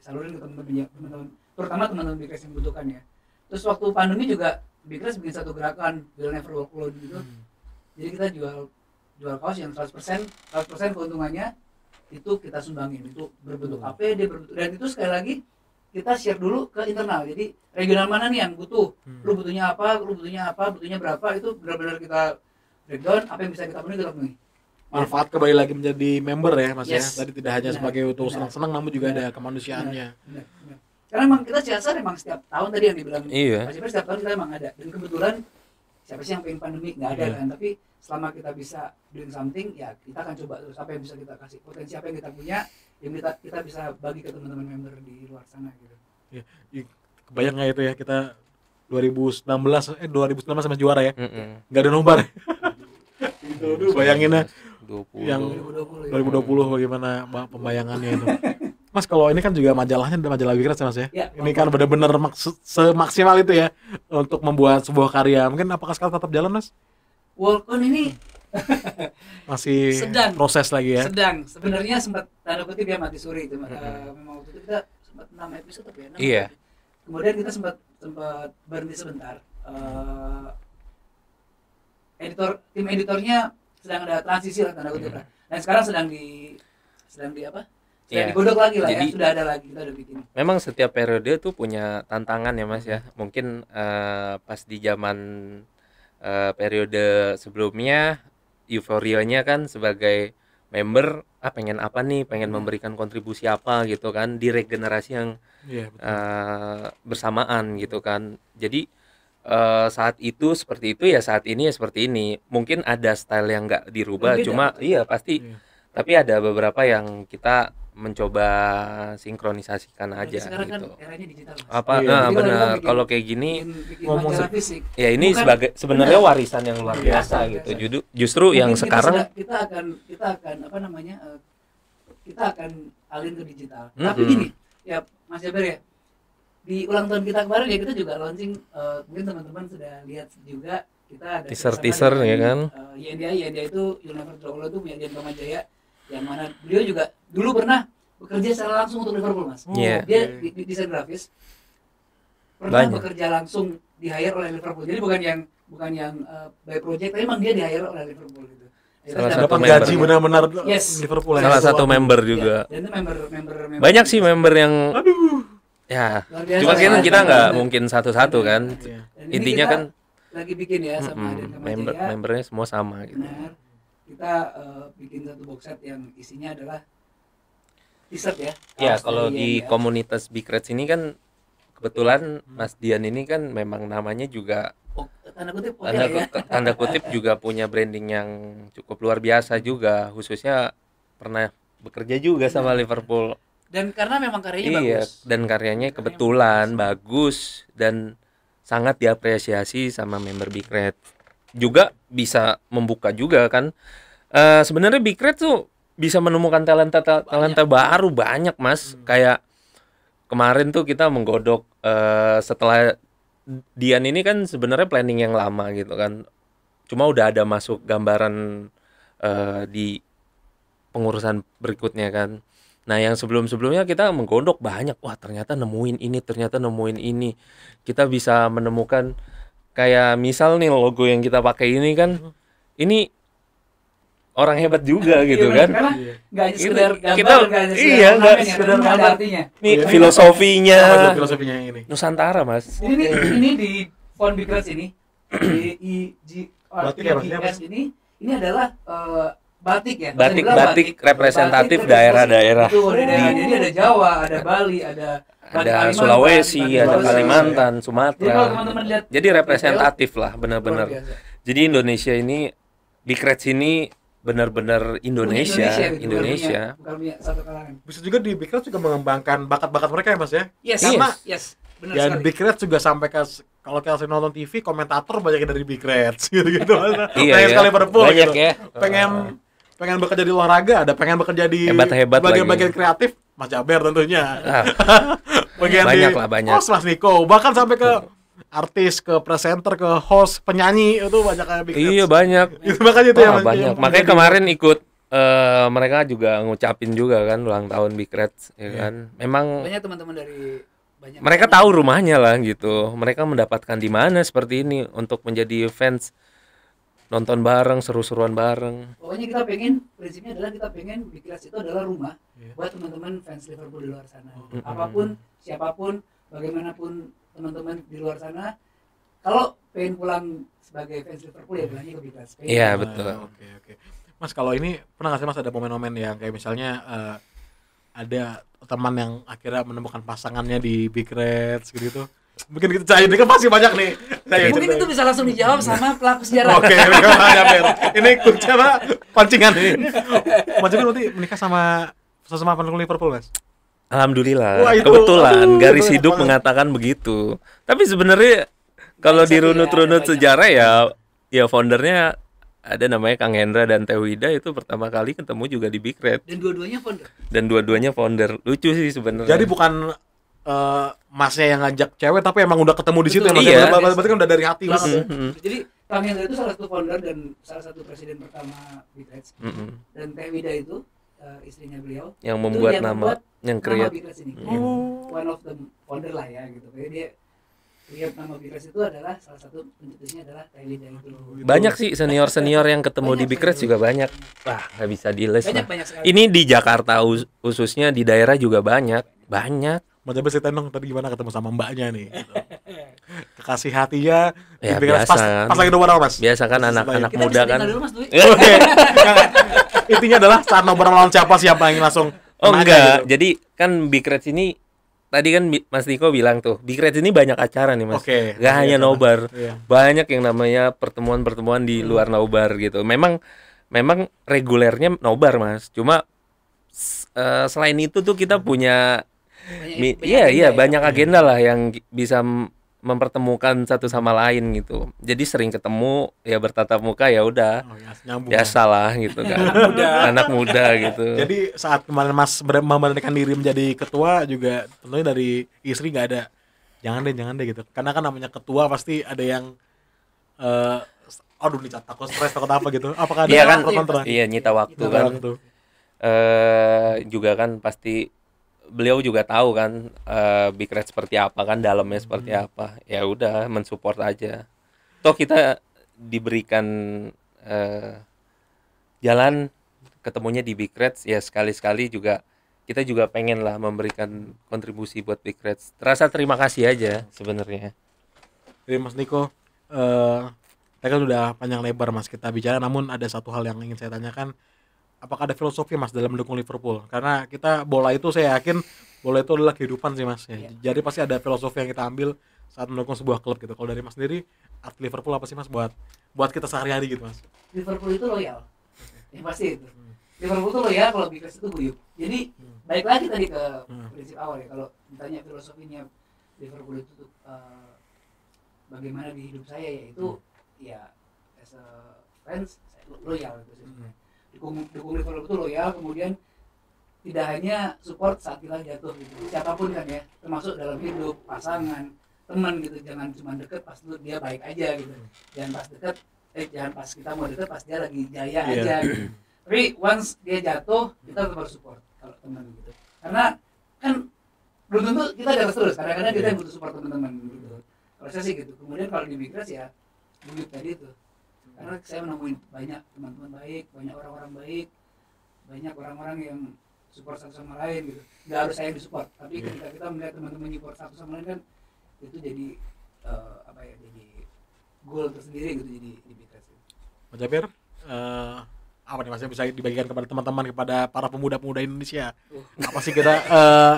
salurin ke teman-teman terutama teman-teman Bikers yang butuhkan ya terus waktu pandemi juga Big bikin satu gerakan Will Never Walk Alone gitu hmm. jadi kita jual jual kaos yang 100% 100% keuntungannya itu kita sumbangin itu berbentuk hmm. APD berbentuk dan itu sekali lagi kita share dulu ke internal jadi regional mana nih yang butuh hmm. lu butuhnya apa lu butuhnya apa butuhnya berapa itu benar-benar kita breakdown apa yang bisa kita penuhi kita penuhi manfaat kembali lagi menjadi member ya mas ya. yes. ya tadi tidak hanya benar. sebagai untuk senang-senang namun juga benar. ada kemanusiaannya benar. Benar. Benar karena emang kita CSR emang setiap tahun tadi yang dibilang iya. Mas setiap tahun kita emang ada dan kebetulan siapa sih yang pengen pandemik nggak ada yeah. kan tapi selama kita bisa doing something ya kita akan coba terus apa yang bisa kita kasih potensi apa yang kita punya yang kita kita bisa bagi ke teman-teman member di luar sana gitu ya kebayang nggak itu ya kita 2016 eh 2016 sama juara ya nggak mm -mm. ada nomor itu iya, bayangin ya yang 2020, 2020 iya. bagaimana pembayangannya itu Mas kalau ini kan juga majalahnya majalah Wikres ya Mas ya. ya ini kan benar-benar semaksimal itu ya untuk membuat sebuah karya. Mungkin apakah sekarang tetap jalan Mas? on ini masih sedang proses lagi ya. Sedang. Sebenarnya sempat tanda kutip dia ya, mati suri itu. Mm -hmm. Memang waktu itu kita sempat 6 episode tapi ya. Iya. Kemudian kita sempat sempat berhenti sebentar. Uh, editor tim editornya sedang ada transisi lah tanda kutip. -hmm. Dan sekarang sedang di sedang di apa? ya yeah. digodok lagi lah ya, Jadi, ya sudah ada lagi sudah ada bikin memang setiap periode tuh punya tantangan ya mas ya iya. mungkin uh, pas di zaman uh, periode sebelumnya euforianya kan sebagai member ah pengen apa nih pengen iya. memberikan kontribusi apa gitu kan di regenerasi yang yeah, iya, eh, Uh, bersamaan gitu kan jadi uh, saat itu seperti itu ya saat ini ya seperti ini mungkin ada style yang nggak dirubah Mungkin cuma ya. iya pasti yeah. tapi ada beberapa yang kita mencoba sinkronisasikan aja sekarang kan gitu. kan digital mas. apa iya. nah, benar kalau kayak gini ngomong fisik. ya ini Bukan, sebagai sebenarnya bener. warisan yang luar iya, biasa, biasa gitu biasa. Oh, justru justru yang kita sekarang kita, kita akan kita akan apa namanya eh, kita akan alin ke digital mm -hmm. tapi gini ya mas Jaber ya di ulang tahun kita kemarin ya kita juga launching uh, mungkin teman-teman sudah lihat juga kita ada teaser teaser ya kan uh, eh, YNDI YNDI itu Universe Drawlo itu punya Jaya yang mana beliau juga dulu pernah bekerja secara langsung untuk Liverpool mas yeah. dia di, di desain grafis pernah Banyak. bekerja langsung di hire oleh Liverpool jadi bukan yang bukan yang uh, by project tapi memang dia di hire oleh Liverpool gitu salah satu dapat gaji benar-benar yes. Liverpool ya. salah satu member iya. juga ya, member, member, member banyak sih member yang aduh ya cuma kita kita nggak mungkin satu-satu kan ya. intinya kan lagi bikin ya sama mm -hmm. member ya. membernya semua sama gitu benar kita uh, bikin satu box set yang isinya adalah t-shirt ya. iya kalau di H&M ya. komunitas Big ini kan kebetulan hmm. Mas Dian ini kan memang namanya juga oh, tanda kutip okay, tanda, ya? tanda kutip juga punya branding yang cukup luar biasa juga khususnya pernah bekerja juga sama hmm. Liverpool dan karena memang karyanya iya, bagus dan karyanya kebetulan bagus. bagus dan sangat diapresiasi sama member Big Red juga bisa membuka juga kan. Uh, sebenarnya Big Red tuh bisa menemukan talenta talenta banyak. baru banyak mas. Hmm. Kayak kemarin tuh kita menggodok uh, setelah Dian ini kan sebenarnya planning yang lama gitu kan. Cuma udah ada masuk gambaran uh, di pengurusan berikutnya kan. Nah, yang sebelum-sebelumnya kita menggodok banyak. Wah, ternyata nemuin ini, ternyata nemuin ini. Kita bisa menemukan kayak misal nih logo yang kita pakai ini kan hmm. ini orang hebat juga iya, gitu kan? iya, kan nggak kita, gambar, kita gak iya nggak ya, sekedar gambar artinya nih iya. iya. filosofinya apa filosofinya yang ini Nusantara mas ini ini di font big ini D I G R T S ya, ini ini adalah uh, batik ya batik batik, batik representatif daerah-daerah daerah. di daerah. jadi ada Jawa ada Bali ada ada Kalimantan, Sulawesi, Kalimantan, ada Kalimantan, ya. Sumatera. Jadi, teman -teman lihat, jadi representatif lah benar-benar. Jadi Indonesia ini di ini benar-benar Indonesia, Indonesia, Indonesia. Indonesia. Bisa juga di Big juga mengembangkan bakat-bakat mereka ya Mas ya. Yes, Sama, iya. yes. Benar Dan sekali. Big juga sampai ke kalau kita nonton TV komentator banyak dari Big gitu-gitu. iya, pengen iya. sekali banyak gitu. ya. Pengen ah. pengen bekerja di olahraga, ada pengen bekerja di hebat, -hebat bagian-bagian kreatif Mas Jaber tentunya. Ah. bagian banyak di, lah banyak host lah Niko bahkan sampai ke artis ke presenter ke host penyanyi itu banyak yang iya banyak itu makanya itu banyak makanya kemarin ikut uh, mereka juga ngucapin juga kan ulang tahun Big Red ya yeah. kan memang banyak teman-teman dari banyak mereka teman. tahu rumahnya lah gitu mereka mendapatkan di mana seperti ini untuk menjadi fans nonton bareng seru-seruan bareng pokoknya kita pengen prinsipnya adalah kita pengen Big Red itu adalah rumah yeah. buat teman-teman fans Liverpool di luar sana mm -hmm. apapun siapapun bagaimanapun teman-teman di luar sana kalau pengen pulang sebagai fans Liverpool ya bilangnya ke Big Iya betul. Ah, oke oke. Okay, okay. Mas kalau ini pernah nggak sih Mas ada momen-momen yang kayak misalnya uh, ada teman yang akhirnya menemukan pasangannya di Big Red segitu, Mungkin kita gitu, cair, kan pasti banyak nih. Cahaya, Mungkin gitu. itu bisa langsung dijawab sama pelaku sejarah. Oke, okay, ini kunci apa? Pancingan ini. Mas berarti menikah sama sesama pendukung Liverpool, Mas? Alhamdulillah. Wah, itu, Kebetulan aduh, garis hidup hidup mengatakan begitu. Tapi sebenarnya kalau dirunut-runut ya, sejarah ya ya foundernya ada namanya Kang Hendra dan Teh Wida itu pertama kali ketemu juga di Big Red. Dan dua-duanya founder. Dan dua-duanya founder. Lucu sih sebenarnya. Jadi bukan uh, masnya yang ngajak cewek tapi emang udah ketemu di situ ya, ya. Iya. Berarti, berarti kan udah dari hati banget. Mm -hmm. Jadi Kang Hendra itu salah satu founder dan salah satu presiden pertama Big Red. Mm -hmm. Dan Teh Wida itu uh, istrinya beliau yang membuat yang nama membuat hmm. yang create nama ini. Oh. one of the founder lah ya gitu jadi dia lihat nama Bikres itu adalah salah satu pencetusnya adalah Kylie Daigo. Banyak sih senior senior yang ketemu banyak di Bikres juga banyak. Wah nggak bisa di list. Banyak, lah. banyak sekali. Ini di Jakarta khususnya di daerah juga banyak banyak. Mau coba ceritain dong tadi gimana ketemu sama mbaknya nih kasih hatinya ya, ya biasa, pas, pas lagi nomor mas Biasa kan anak-anak ya. muda kan mas, intinya adalah saat nomor lawan siapa siapa yang langsung oh enggak gitu. jadi kan big red ini tadi kan Mas Niko bilang tuh big red ini banyak acara nih Mas okay. gak iya, hanya iya, nobar iya. banyak yang namanya pertemuan-pertemuan di hmm. luar nobar gitu memang memang regulernya nobar Mas cuma uh, selain itu tuh kita punya iya iya ya. banyak agenda lah yang bisa mempertemukan satu sama lain gitu. Jadi sering ketemu ya bertatap muka ya udah. Oh, ya, ya. salah gitu kan. Anak muda. Anak muda gitu. Jadi saat kemarin Mas memberanikan diri menjadi ketua juga tentunya dari istri nggak ada jangan deh jangan deh gitu. Karena kan namanya ketua pasti ada yang eh uh, aduh nih takut stres takut apa gitu. Apakah ada iya, kan, kontra? Iya, nyita waktu nyita kan. Waktu. Uh, juga kan pasti beliau juga tahu kan uh, big red seperti apa kan dalamnya hmm. seperti hmm. apa ya udah mensupport aja toh kita diberikan uh, jalan ketemunya di big red ya sekali sekali juga kita juga pengen lah memberikan kontribusi buat big red terasa terima kasih aja sebenarnya jadi mas Niko uh, eh, kita kan udah panjang lebar mas kita bicara namun ada satu hal yang ingin saya tanyakan apakah ada filosofi mas dalam mendukung Liverpool karena kita bola itu saya yakin bola itu adalah kehidupan sih mas ya. Yeah. jadi pasti ada filosofi yang kita ambil saat mendukung sebuah klub gitu kalau dari mas sendiri arti Liverpool apa sih mas buat buat kita sehari-hari gitu mas Liverpool itu loyal hmm. ya pasti itu hmm. Liverpool itu loyal kalau Bikers itu guyup jadi hmm. balik lagi tadi ke hmm. prinsip awal ya kalau ditanya filosofinya Liverpool itu uh, bagaimana di hidup saya yaitu hmm. ya as a fans loyal gitu sih hmm dukung dukung Liverpool itu loyal kemudian tidak hanya support saat kita jatuh gitu. siapapun kan ya termasuk dalam hidup pasangan teman gitu jangan cuma deket pas itu dia baik aja gitu jangan pas deket eh jangan pas kita mau deket pas dia lagi jaya yeah. aja gitu. tapi once dia jatuh kita harus support kalau teman gitu karena kan belum tentu kita jatuh terus kadang-kadang yeah. kita iya. butuh support teman-teman gitu kalau saya sih gitu kemudian kalau di migras ya begitu tadi itu karena saya menemuin banyak teman-teman baik banyak orang-orang baik banyak orang-orang yang support satu sama lain gitu nggak harus saya disupport tapi yeah. ketika kita melihat teman-teman support satu sama lain kan itu jadi uh, apa ya jadi goal tersendiri gitu jadi di BTS gitu. Mas Jabir uh, apa nih masnya bisa dibagikan kepada teman-teman kepada para pemuda-pemuda Indonesia uh. apa sih kita uh,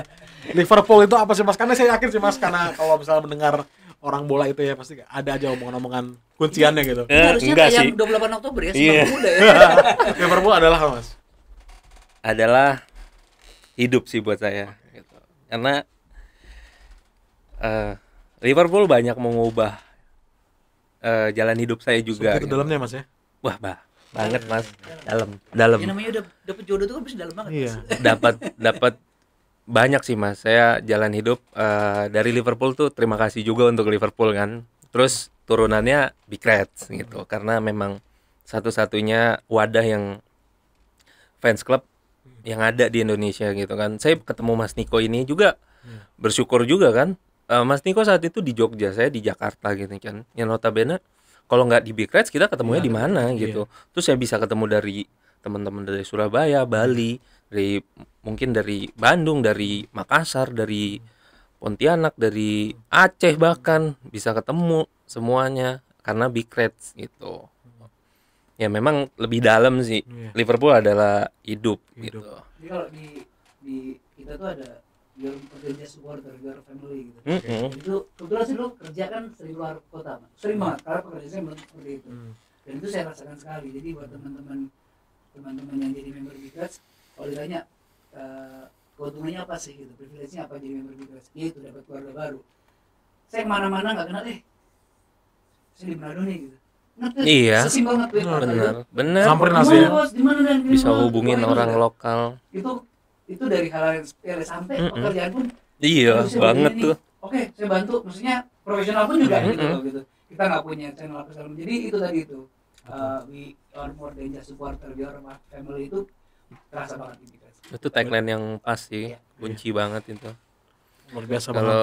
Liverpool itu apa sih mas karena saya yakin sih mas karena kalau misalnya mendengar orang bola itu ya pasti ada aja omongan-omongan kunciannya gitu. Ya, harusnya enggak kayak sih. 28 Oktober ya, yeah. Iya. muda ya. Liverpool adalah apa, Mas? Adalah hidup sih buat saya gitu. Karena uh, Liverpool banyak mengubah uh, jalan hidup saya juga. Itu gitu. dalamnya Mas ya. Wah, bah banget mas iya. dalam dalam ya namanya udah dapat jodoh tuh kan pasti dalam banget iya. dapat dapat banyak sih mas saya jalan hidup uh, dari Liverpool tuh terima kasih juga untuk Liverpool kan terus turunannya Big Reds gitu hmm. karena memang satu-satunya wadah yang fans club yang ada di Indonesia gitu kan saya ketemu Mas Niko ini juga hmm. bersyukur juga kan uh, Mas Niko saat itu di Jogja saya di Jakarta gitu kan yang notabene kalau nggak di Big Reds kita ketemunya ya, di iya, mana iya. gitu terus saya bisa ketemu dari teman-teman dari Surabaya Bali dari mungkin dari Bandung dari Makassar dari Pontianak dari Aceh bahkan bisa ketemu semuanya karena big Reds gitu ya memang lebih dalam sih yeah. Liverpool adalah hidup, hidup. gitu Jadi kalau di di kita tuh ada your kerja supporter your family gitu mm -hmm. itu kebetulan sih dulu kerja kan sering luar kota sering banget karena pekerjaan saya seperti itu mm. dan itu saya rasakan sekali jadi buat teman-teman teman-teman yang jadi member Big Reds kalau banyak uh, eh, keuntungannya apa sih gitu privilege-nya apa jadi member BPS iya, itu dapat keluarga baru saya kemana-mana nggak kenal deh saya di Manado nih gitu Ngetweet, iya, sesimpel ngetweet benar, benar. Samperin aja ya. Bisa hubungin orang itu, lokal. Itu itu dari hal yang sepele sampai mm -mm. pekerjaan pun. Iya, banget tuh. Oke, saya bantu. Maksudnya profesional pun juga mm -mm. gitu gitu. Kita nggak punya channel apa Jadi itu tadi itu. Uh, we are more than just supporter, we are family itu terasa banget itu tagline yang pas sih iya. kunci iya. banget itu luar biasa kalau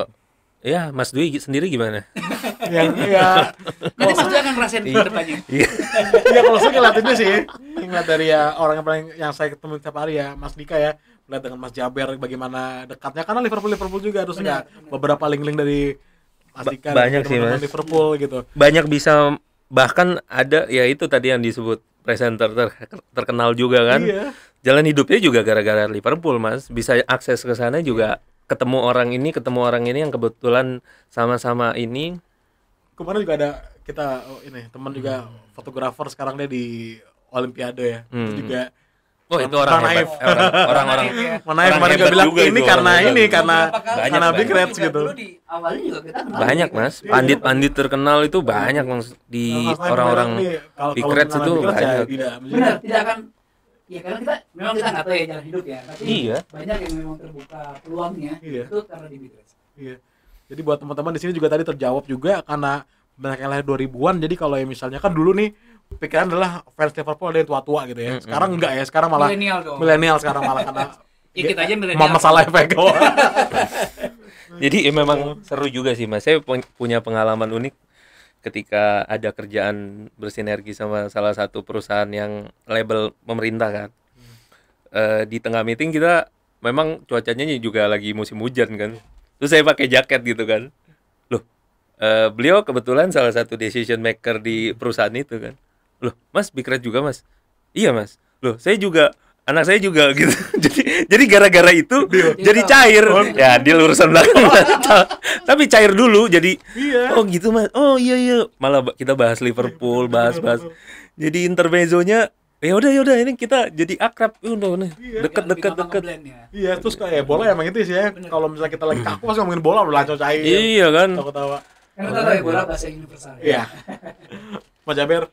ya Mas Dwi sendiri gimana ya, ya nanti Mas Dwi akan ngerasain ke depannya iya. iya kalau saya ngeliatinnya sih ingat dari ya orang yang paling yang saya ketemu setiap hari ya Mas Dika ya melihat dengan Mas Jaber bagaimana dekatnya karena Liverpool Liverpool juga harus enggak beberapa link-link dari Mas Dika ba banyak sih Mas Liverpool gitu banyak bisa bahkan ada ya itu tadi yang disebut presenter ter terkenal juga kan iya jalan hidupnya juga gara-gara Liverpool mas bisa akses ke sana juga iya. ketemu orang ini ketemu orang ini yang kebetulan sama-sama ini kemarin juga ada kita oh ini teman juga hmm. fotografer sekarang dia di Olimpiade ya hmm. itu juga Oh itu orang hebat. Orang-orang Manaif iya, iya. kemarin juga bilang juga ini karena ini karena karena Big Reds gitu. banyak Mas, pandit-pandit terkenal itu banyak Mas di orang-orang Big Reds itu banyak. Ya tidak, tidak akan Iya karena kita memang kita nggak tahu ya jalan hidup ya tapi iya. banyak yang memang terbuka peluangnya iya. itu karena di migrasi iya jadi buat teman-teman di sini juga tadi terjawab juga karena banyak yang lahir 2000-an jadi kalau ya misalnya kan dulu nih pikiran adalah fans Liverpool ada yang tua-tua gitu ya sekarang enggak ya sekarang malah milenial sekarang malah karena ya kita aja milenial mama salah efek jadi ya memang seru juga sih mas saya punya pengalaman unik ketika ada kerjaan bersinergi sama salah satu perusahaan yang label pemerintah kan hmm. e, di tengah meeting kita memang cuacanya juga lagi musim hujan kan terus saya pakai jaket gitu kan loh e, beliau kebetulan salah satu decision maker di perusahaan itu kan loh mas bikret juga mas iya mas loh saya juga anak saya juga gitu jadi jadi gara-gara itu deal. jadi cair oh. ya di urusan belakang tapi cair dulu jadi iya. oh gitu mas oh iya iya malah kita bahas Liverpool bahas bahas jadi intermezzonya ya udah ya udah ini kita jadi akrab ya udah udah iya. deket deket deket ya. iya terus kayak bola emang itu sih ya kalau misalnya kita lagi kaku pasti ngomongin bola udah cair iya kan tawa tawa karena tahu ya, bola bahasa universal ya Mas Jaber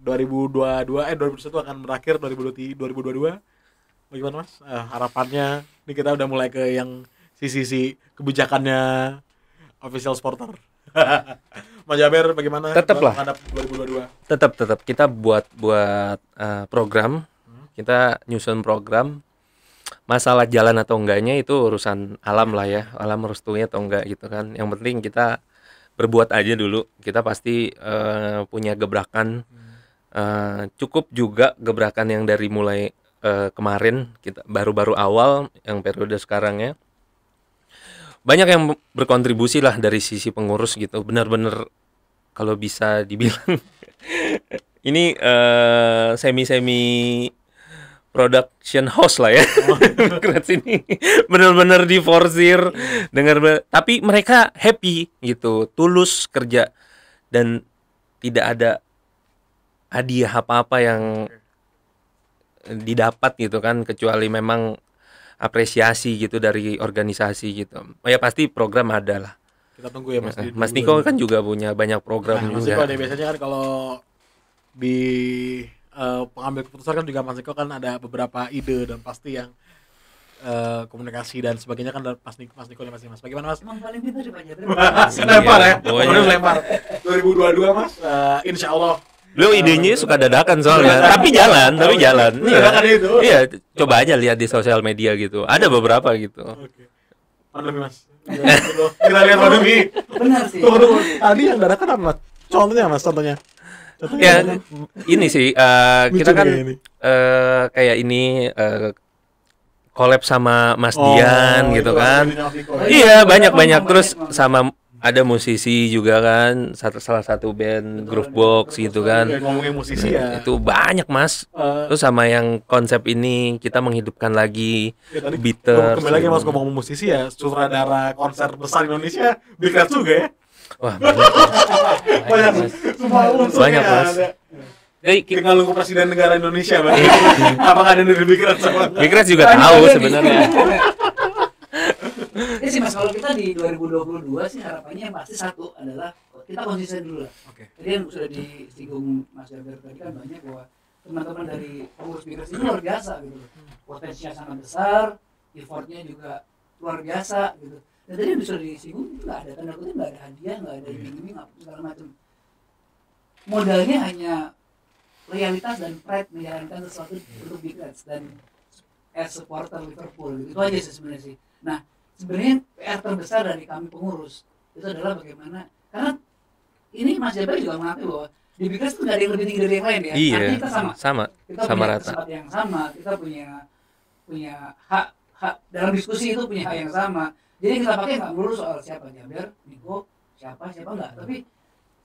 2022 eh 2021 akan berakhir 2022 bagaimana mas uh, harapannya ini kita udah mulai ke yang sisi-sisi kebijakannya official supporter Mas Jaber bagaimana tetap lah 2022 tetap tetap kita buat buat uh, program hmm. kita nyusun program masalah jalan atau enggaknya itu urusan alam lah ya alam restunya atau enggak gitu kan yang penting kita berbuat aja dulu kita pasti uh, punya gebrakan hmm uh, cukup juga gebrakan yang dari mulai uh, kemarin kita baru-baru awal yang periode sekarang ya banyak yang berkontribusi lah dari sisi pengurus gitu benar-benar kalau bisa dibilang ini uh, eh, semi semi production house lah ya keren sini benar-benar diforsir dengar tapi mereka happy gitu tulus kerja dan tidak ada hadiah apa-apa yang didapat gitu kan kecuali memang apresiasi gitu dari organisasi gitu. Oh ya pasti program ada lah. Kita tunggu ya Mas. Mas, Mas Niko kan juga punya banyak program nah, juga. Mas ada biasanya kan kalau di uh, pengambil keputusan kan juga Mas Niko kan ada beberapa ide dan pasti yang Uh, komunikasi dan sebagainya kan pas Niko, Mas Niko masih Mas. Bagaimana Mas? Emang paling banyak. Lempar ya. 2022 Mas. Uh, insya Allah Lu idenya suka dadakan soalnya, iya. tapi jalan, tapi iya. jalan. Iya, iya, coba aja lihat di sosial media gitu. Ada beberapa gitu. Oke. Pandemi Mas. Kita lihat pandemi. Benar sih. Tuh, tuh. Tadi yang dadakan apa? Contohnya Mas, contohnya. contohnya ya, ini sih uh, kita kan eh, kayak ini, uh, eh, kayak ini uh, collab sama Mas Dian oh, gitu kan. Iya, banyak-banyak terus sama ada musisi juga kan satu salah satu band Betul, groove box gitu kan iya, ngomongin musisi ya nah, itu banyak mas uh, terus sama yang konsep ini kita menghidupkan lagi ya, tadi bitter kembali lagi mas gitu. ngomong musisi ya sutradara konser besar Indonesia Big juga ya wah banyak banyak mas banyak ya, mas Hey, Jadi, kita... presiden negara Indonesia, Bang. Apakah ada yang lebih keras sama? Big juga tahu sebenarnya. Ini sih mas, kalau kita di 2022 sih harapannya pasti satu adalah oh, kita konsisten dulu lah. Oke. Okay. Jadi yang sudah disinggung Mas Jabar tadi kan banyak bahwa teman-teman dari pengurus migrasi ini luar biasa gitu. Hmm. Potensinya sangat besar, effortnya juga luar biasa gitu. Dan tadi yang sudah disinggung itu nggak ada tanda kutip, nggak ada hadiah, nggak ada iya. iming-iming, yeah. segala macam. Modalnya hanya loyalitas dan pride menjalankan sesuatu yeah. untuk migrasi dan as supporter Liverpool gitu. itu aja sih sebenarnya sih. Nah, sebenarnya PR terbesar dari kami pengurus itu adalah bagaimana karena ini Mas Jabar juga mengakui bahwa di Bikers itu nggak ada yang lebih tinggi dari yang lain ya iya, Artinya kita sama sama kita sama punya rata yang sama kita punya punya hak hak dalam diskusi itu punya hak yang sama jadi kita pakai nggak perlu soal siapa Jabar Niko siapa siapa nggak tapi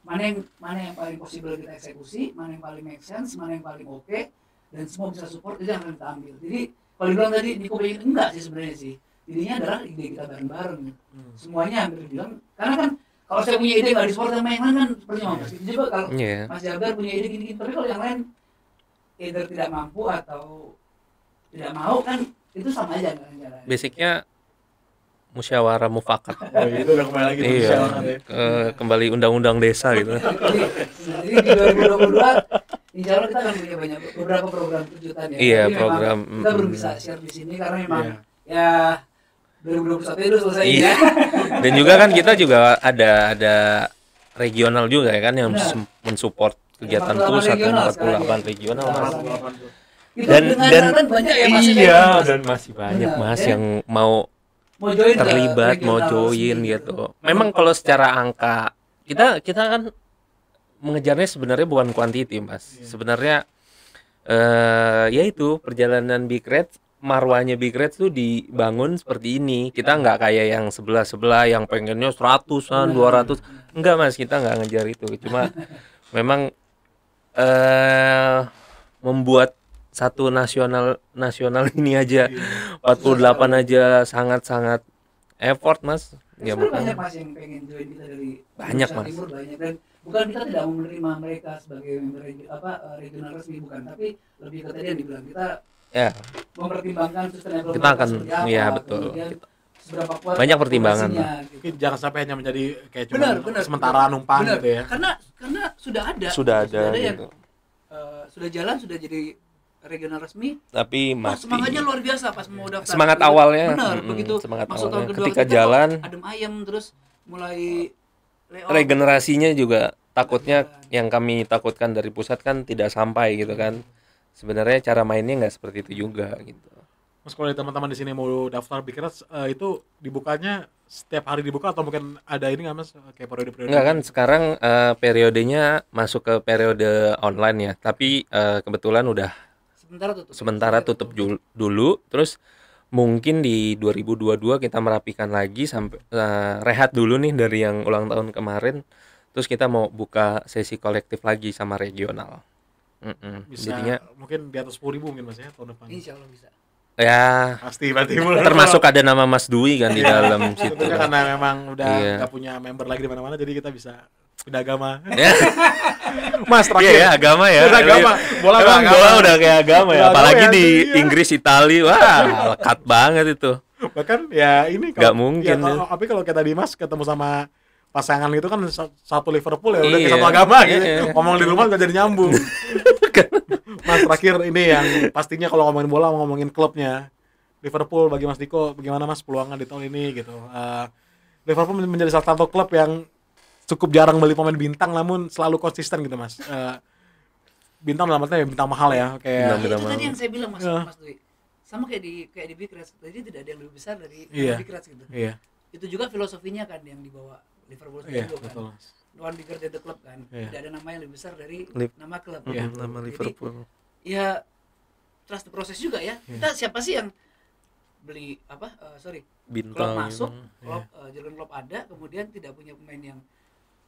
mana yang mana yang paling possible kita eksekusi mana yang paling make sense mana yang paling oke okay, dan semua bisa support itu yang akan kita ambil jadi kalau dibilang tadi Niko pengen enggak sih sebenarnya sih ininya adalah ide kita bareng-bareng hmm. semuanya hampir bilang karena kan kalau saya punya ide nggak disupport sama yang lain kan sepertinya yeah. pasti coba kalau yeah. Mas Jabar punya ide gini-gini tapi kalau yang lain either tidak mampu atau tidak mau kan itu sama aja kan jalan basicnya musyawarah mufakat. Oh, itu udah kembali lagi iya. Ya. ke kembali undang-undang desa gitu. Jadi di 2022 insya Allah kita akan punya banyak beberapa program kejutan ya. Iya, program. Kita belum bisa share di sini karena memang yeah. ya 2021 itu selesai iya. dan juga kan kita juga ada ada regional juga ya kan yang nah. mensupport kegiatan ya, pusat dan 48 ya. regional mas dan dan, dan banyak ya mas ya, iya dan masih banyak nah, mas ya. yang mau mau join terlibat mau join gitu memang kalau secara angka kita kita kan mengejarnya sebenarnya bukan kuantiti mas iya. sebenarnya eh uh, yaitu perjalanan big red marwahnya Big Red tuh dibangun seperti ini. Kita nggak kayak yang sebelah-sebelah yang pengennya seratusan, iya. dua ratus. Enggak mas, kita nggak ngejar itu. Cuma memang eh membuat satu nasional nasional ini aja 48 iya. aja sangat-sangat effort mas ya, banyak mas yang pengen join kita dari banyak mas timur banyak dan bukan kita tidak mau menerima mereka sebagai member apa eh, regional resmi bukan tapi lebih ke tadi yang dibilang kita ya. mempertimbangkan sustainable kita akan iya, apa, ya betul kita, seberapa kuat banyak pertimbangan gitu. jangan sampai hanya menjadi kayak cuma benar, benar, sementara benar, numpang benar. gitu ya karena karena sudah ada sudah ada, sudah ada gitu. yang uh, eh, sudah jalan sudah jadi regional resmi tapi oh, mati. Oh, semangatnya luar biasa pas mau daftar semangat gitu. awalnya benar hmm, begitu semangat masuk awalnya. tahun kedua ketika jalan adem ayam terus mulai layout. regenerasinya juga takutnya yang kami takutkan dari pusat kan tidak sampai gitu kan sebenarnya cara mainnya nggak seperti itu juga gitu Mas kalau ada teman-teman di sini mau daftar Big uh, eh, itu dibukanya setiap hari dibuka atau mungkin ada ini nggak Mas kayak periode-periode? Gitu? Nggak kan sekarang uh, periodenya masuk ke periode online ya. Tapi uh, kebetulan udah sementara tutup. Sementara tutup dulu terus mungkin di 2022 kita merapikan lagi sampai uh, rehat dulu nih dari yang ulang tahun kemarin terus kita mau buka sesi kolektif lagi sama regional. Bisa mungkin di atas sepuluh ribu mungkin mas ya tahun depan. Insya Allah bisa. Ya. Pasti berarti termasuk ada nama Mas Dwi kan di iya. dalam situ. karena memang udah iya. gak punya member lagi di mana-mana jadi kita bisa udah agama. Ya. mas terakhir. Iya ya, agama ya. Udah agama. Iya. Bola Emang agama. bola udah kayak agama ya. Apalagi ya, di ya. Inggris, Itali, wah lekat banget itu. Bahkan ya ini nggak mungkin. Ya, kalau, tapi kalau kita di Mas ketemu sama pasangan itu kan satu Liverpool ya udah iya, satu agama gitu. Iya. Ngomong di rumah gak jadi nyambung. kan. Mas terakhir ini yang pastinya kalau ngomongin bola ngomongin klubnya. Liverpool bagi Mas Diko bagaimana Mas peluangnya di tahun ini gitu. Uh, Liverpool menjadi salah satu klub yang cukup jarang beli pemain bintang namun selalu konsisten gitu Mas. Uh, bintang dalam artinya bintang mahal ya kayak nah, itu tadi yang saya bilang Mas, iya. Mas Dwi. Sama kayak di kayak di Big Jadi tidak ada yang lebih besar dari yeah. Big gitu. Yeah. Itu juga filosofinya kan yang dibawa Liverpool yeah, juga kan. Betul one bigger than the club kan yeah. tidak ada nama yang lebih besar dari Lip. nama klub mm, ya nama Jadi, ya trust the process juga ya yeah. kita siapa sih yang beli apa uh, sorry bintang klub masuk klub yeah. uh, jalan klub ada kemudian tidak punya pemain yang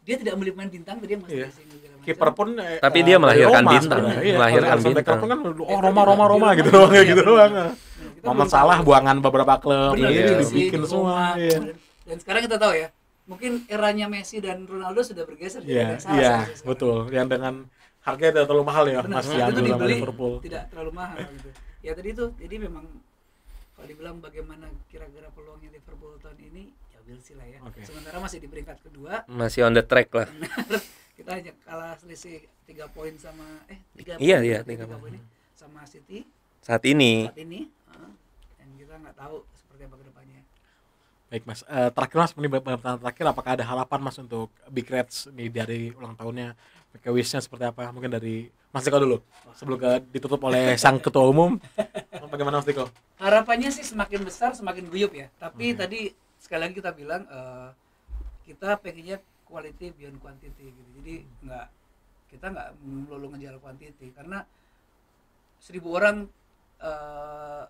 dia tidak beli pemain bintang tapi dia masih yeah. Iya. kiper pun eh, tapi eh, dia melahirkan Roma, bintang ya. melahirkan bintang kan oh iya, Roma Roma Roma gitu doang ya gitu doang Mama salah buangan beberapa klub ini dibikin semua dan sekarang kita tahu ya mungkin eranya Messi dan Ronaldo sudah bergeser yeah, ya. Iya, iya betul. Yang dengan harganya tidak terlalu mahal ya Mas Yandu sama Liverpool. Tidak terlalu mahal gitu. Ya tadi itu jadi memang kalau dibilang bagaimana kira-kira peluangnya Liverpool tahun ini ya will see lah ya. Okay. Sementara masih di peringkat kedua. Masih on the track lah. Kita hanya kalah selisih tiga poin sama eh 3 Iya, iya, poin iya, ya? sama City. Saat ini. Saat ini. Ah, dan kita nggak tahu Baik mas, uh, terakhir mas, ini pertanyaan terakhir, apakah ada harapan mas untuk Big Reds nih dari ulang tahunnya, ke wishnya seperti apa? Mungkin dari Mas Diko dulu, sebelum ke, ditutup oleh sang ketua umum, bagaimana Mas Diko? Harapannya sih semakin besar, semakin guyup ya, tapi okay. tadi sekali lagi kita bilang, uh, kita pengennya quality beyond quantity gitu, jadi nggak kita nggak melulu ngejar quantity, karena seribu orang eh,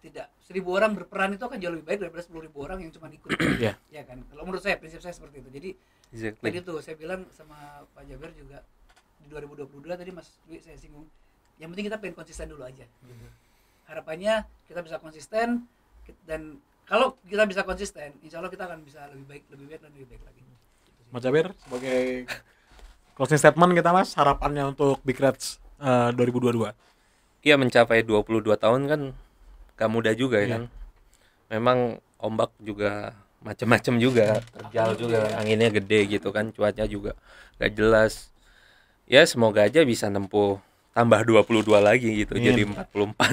tidak seribu orang berperan itu akan jauh lebih baik daripada sepuluh ribu orang yang cuma ikut yeah. ya iya kan kalau menurut saya prinsip saya seperti itu jadi exactly. tadi tuh saya bilang sama Pak jabir juga di 2022 tadi Mas Dwi saya singgung yang penting kita pengen konsisten dulu aja mm-hmm. harapannya kita bisa konsisten dan kalau kita bisa konsisten insya Allah kita akan bisa lebih baik lebih baik dan lebih baik lagi Mas Jabar sebagai closing statement kita Mas harapannya untuk Big Reds eh, uh, 2022 Iya mencapai 22 tahun kan gak mudah juga ya iya. kan. Memang ombak juga macem-macem juga, terjal juga, iya. anginnya gede gitu kan, cuaca juga gak jelas. Ya semoga aja bisa nempuh tambah 22 lagi gitu jadi jadi 44 empat,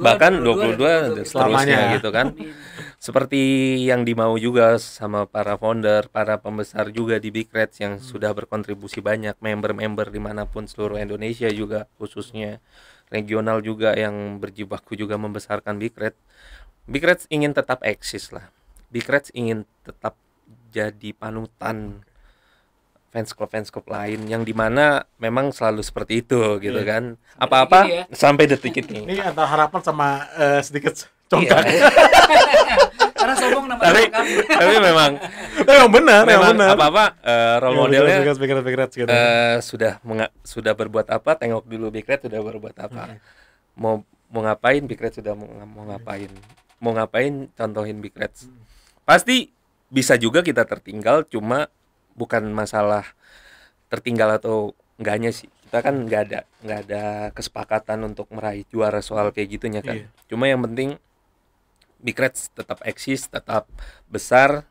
bahkan 22, 22, ya, dan gitu. seterusnya selamanya. gitu kan seperti yang dimau juga sama para founder para pembesar juga di Big Reds yang hmm. sudah berkontribusi banyak member-member dimanapun seluruh Indonesia juga khususnya regional juga yang berjibaku juga membesarkan Big Red. Big Red ingin tetap eksis lah. Big Red ingin tetap jadi panutan fans club fans club lain yang dimana memang selalu seperti itu gitu yeah. kan apa-apa ya. sampai detik ini ini ada harapan sama uh, sedikit iya. congkak yeah. sombong nama tapi, tapi memang memang benar memang benar apa apa uh, eh, role iya, modelnya juga Red, Red, uh, sudah sudah berbuat apa tengok dulu Big Red sudah berbuat apa hmm. mau mau ngapain Big Red sudah mau, mau ngapain mau ngapain contohin Big Red pasti bisa juga kita tertinggal cuma bukan masalah tertinggal atau enggaknya sih kita kan nggak ada nggak ada kesepakatan untuk meraih juara soal kayak gitunya kan iya. cuma yang penting big Reds tetap eksis tetap besar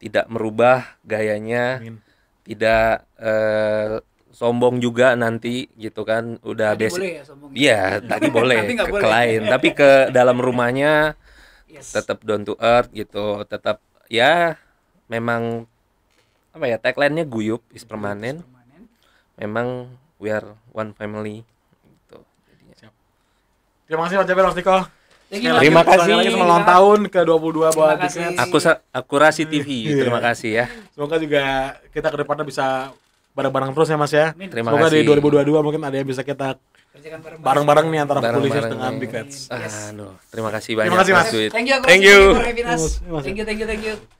tidak merubah gayanya Amin. tidak uh, sombong juga nanti gitu kan udah tadi basic Iya, ya iya tadi boleh ke lain, klien tapi ke dalam rumahnya yes. tetap down to earth gitu tetap ya memang apa ya tagline-nya guyup is permanen memang we are one family gitu terima kasih Pak Jaber Mas Niko Terima kasih. Selamat tahun ke 22 buat Tiket. Aku akurasi TV. Iya. Terima kasih ya. Semoga juga kita ke depannya bisa bareng-bareng terus ya Mas ya. Terima Semoga kasih. Semoga di 2022 mungkin ada yang bisa kita bareng-bareng nih antara bareng dengan Big Yes. Ah, no. Terima kasih banyak. Terima kasih Mas. Thank you. Thank you. Thank you, thank you, thank you.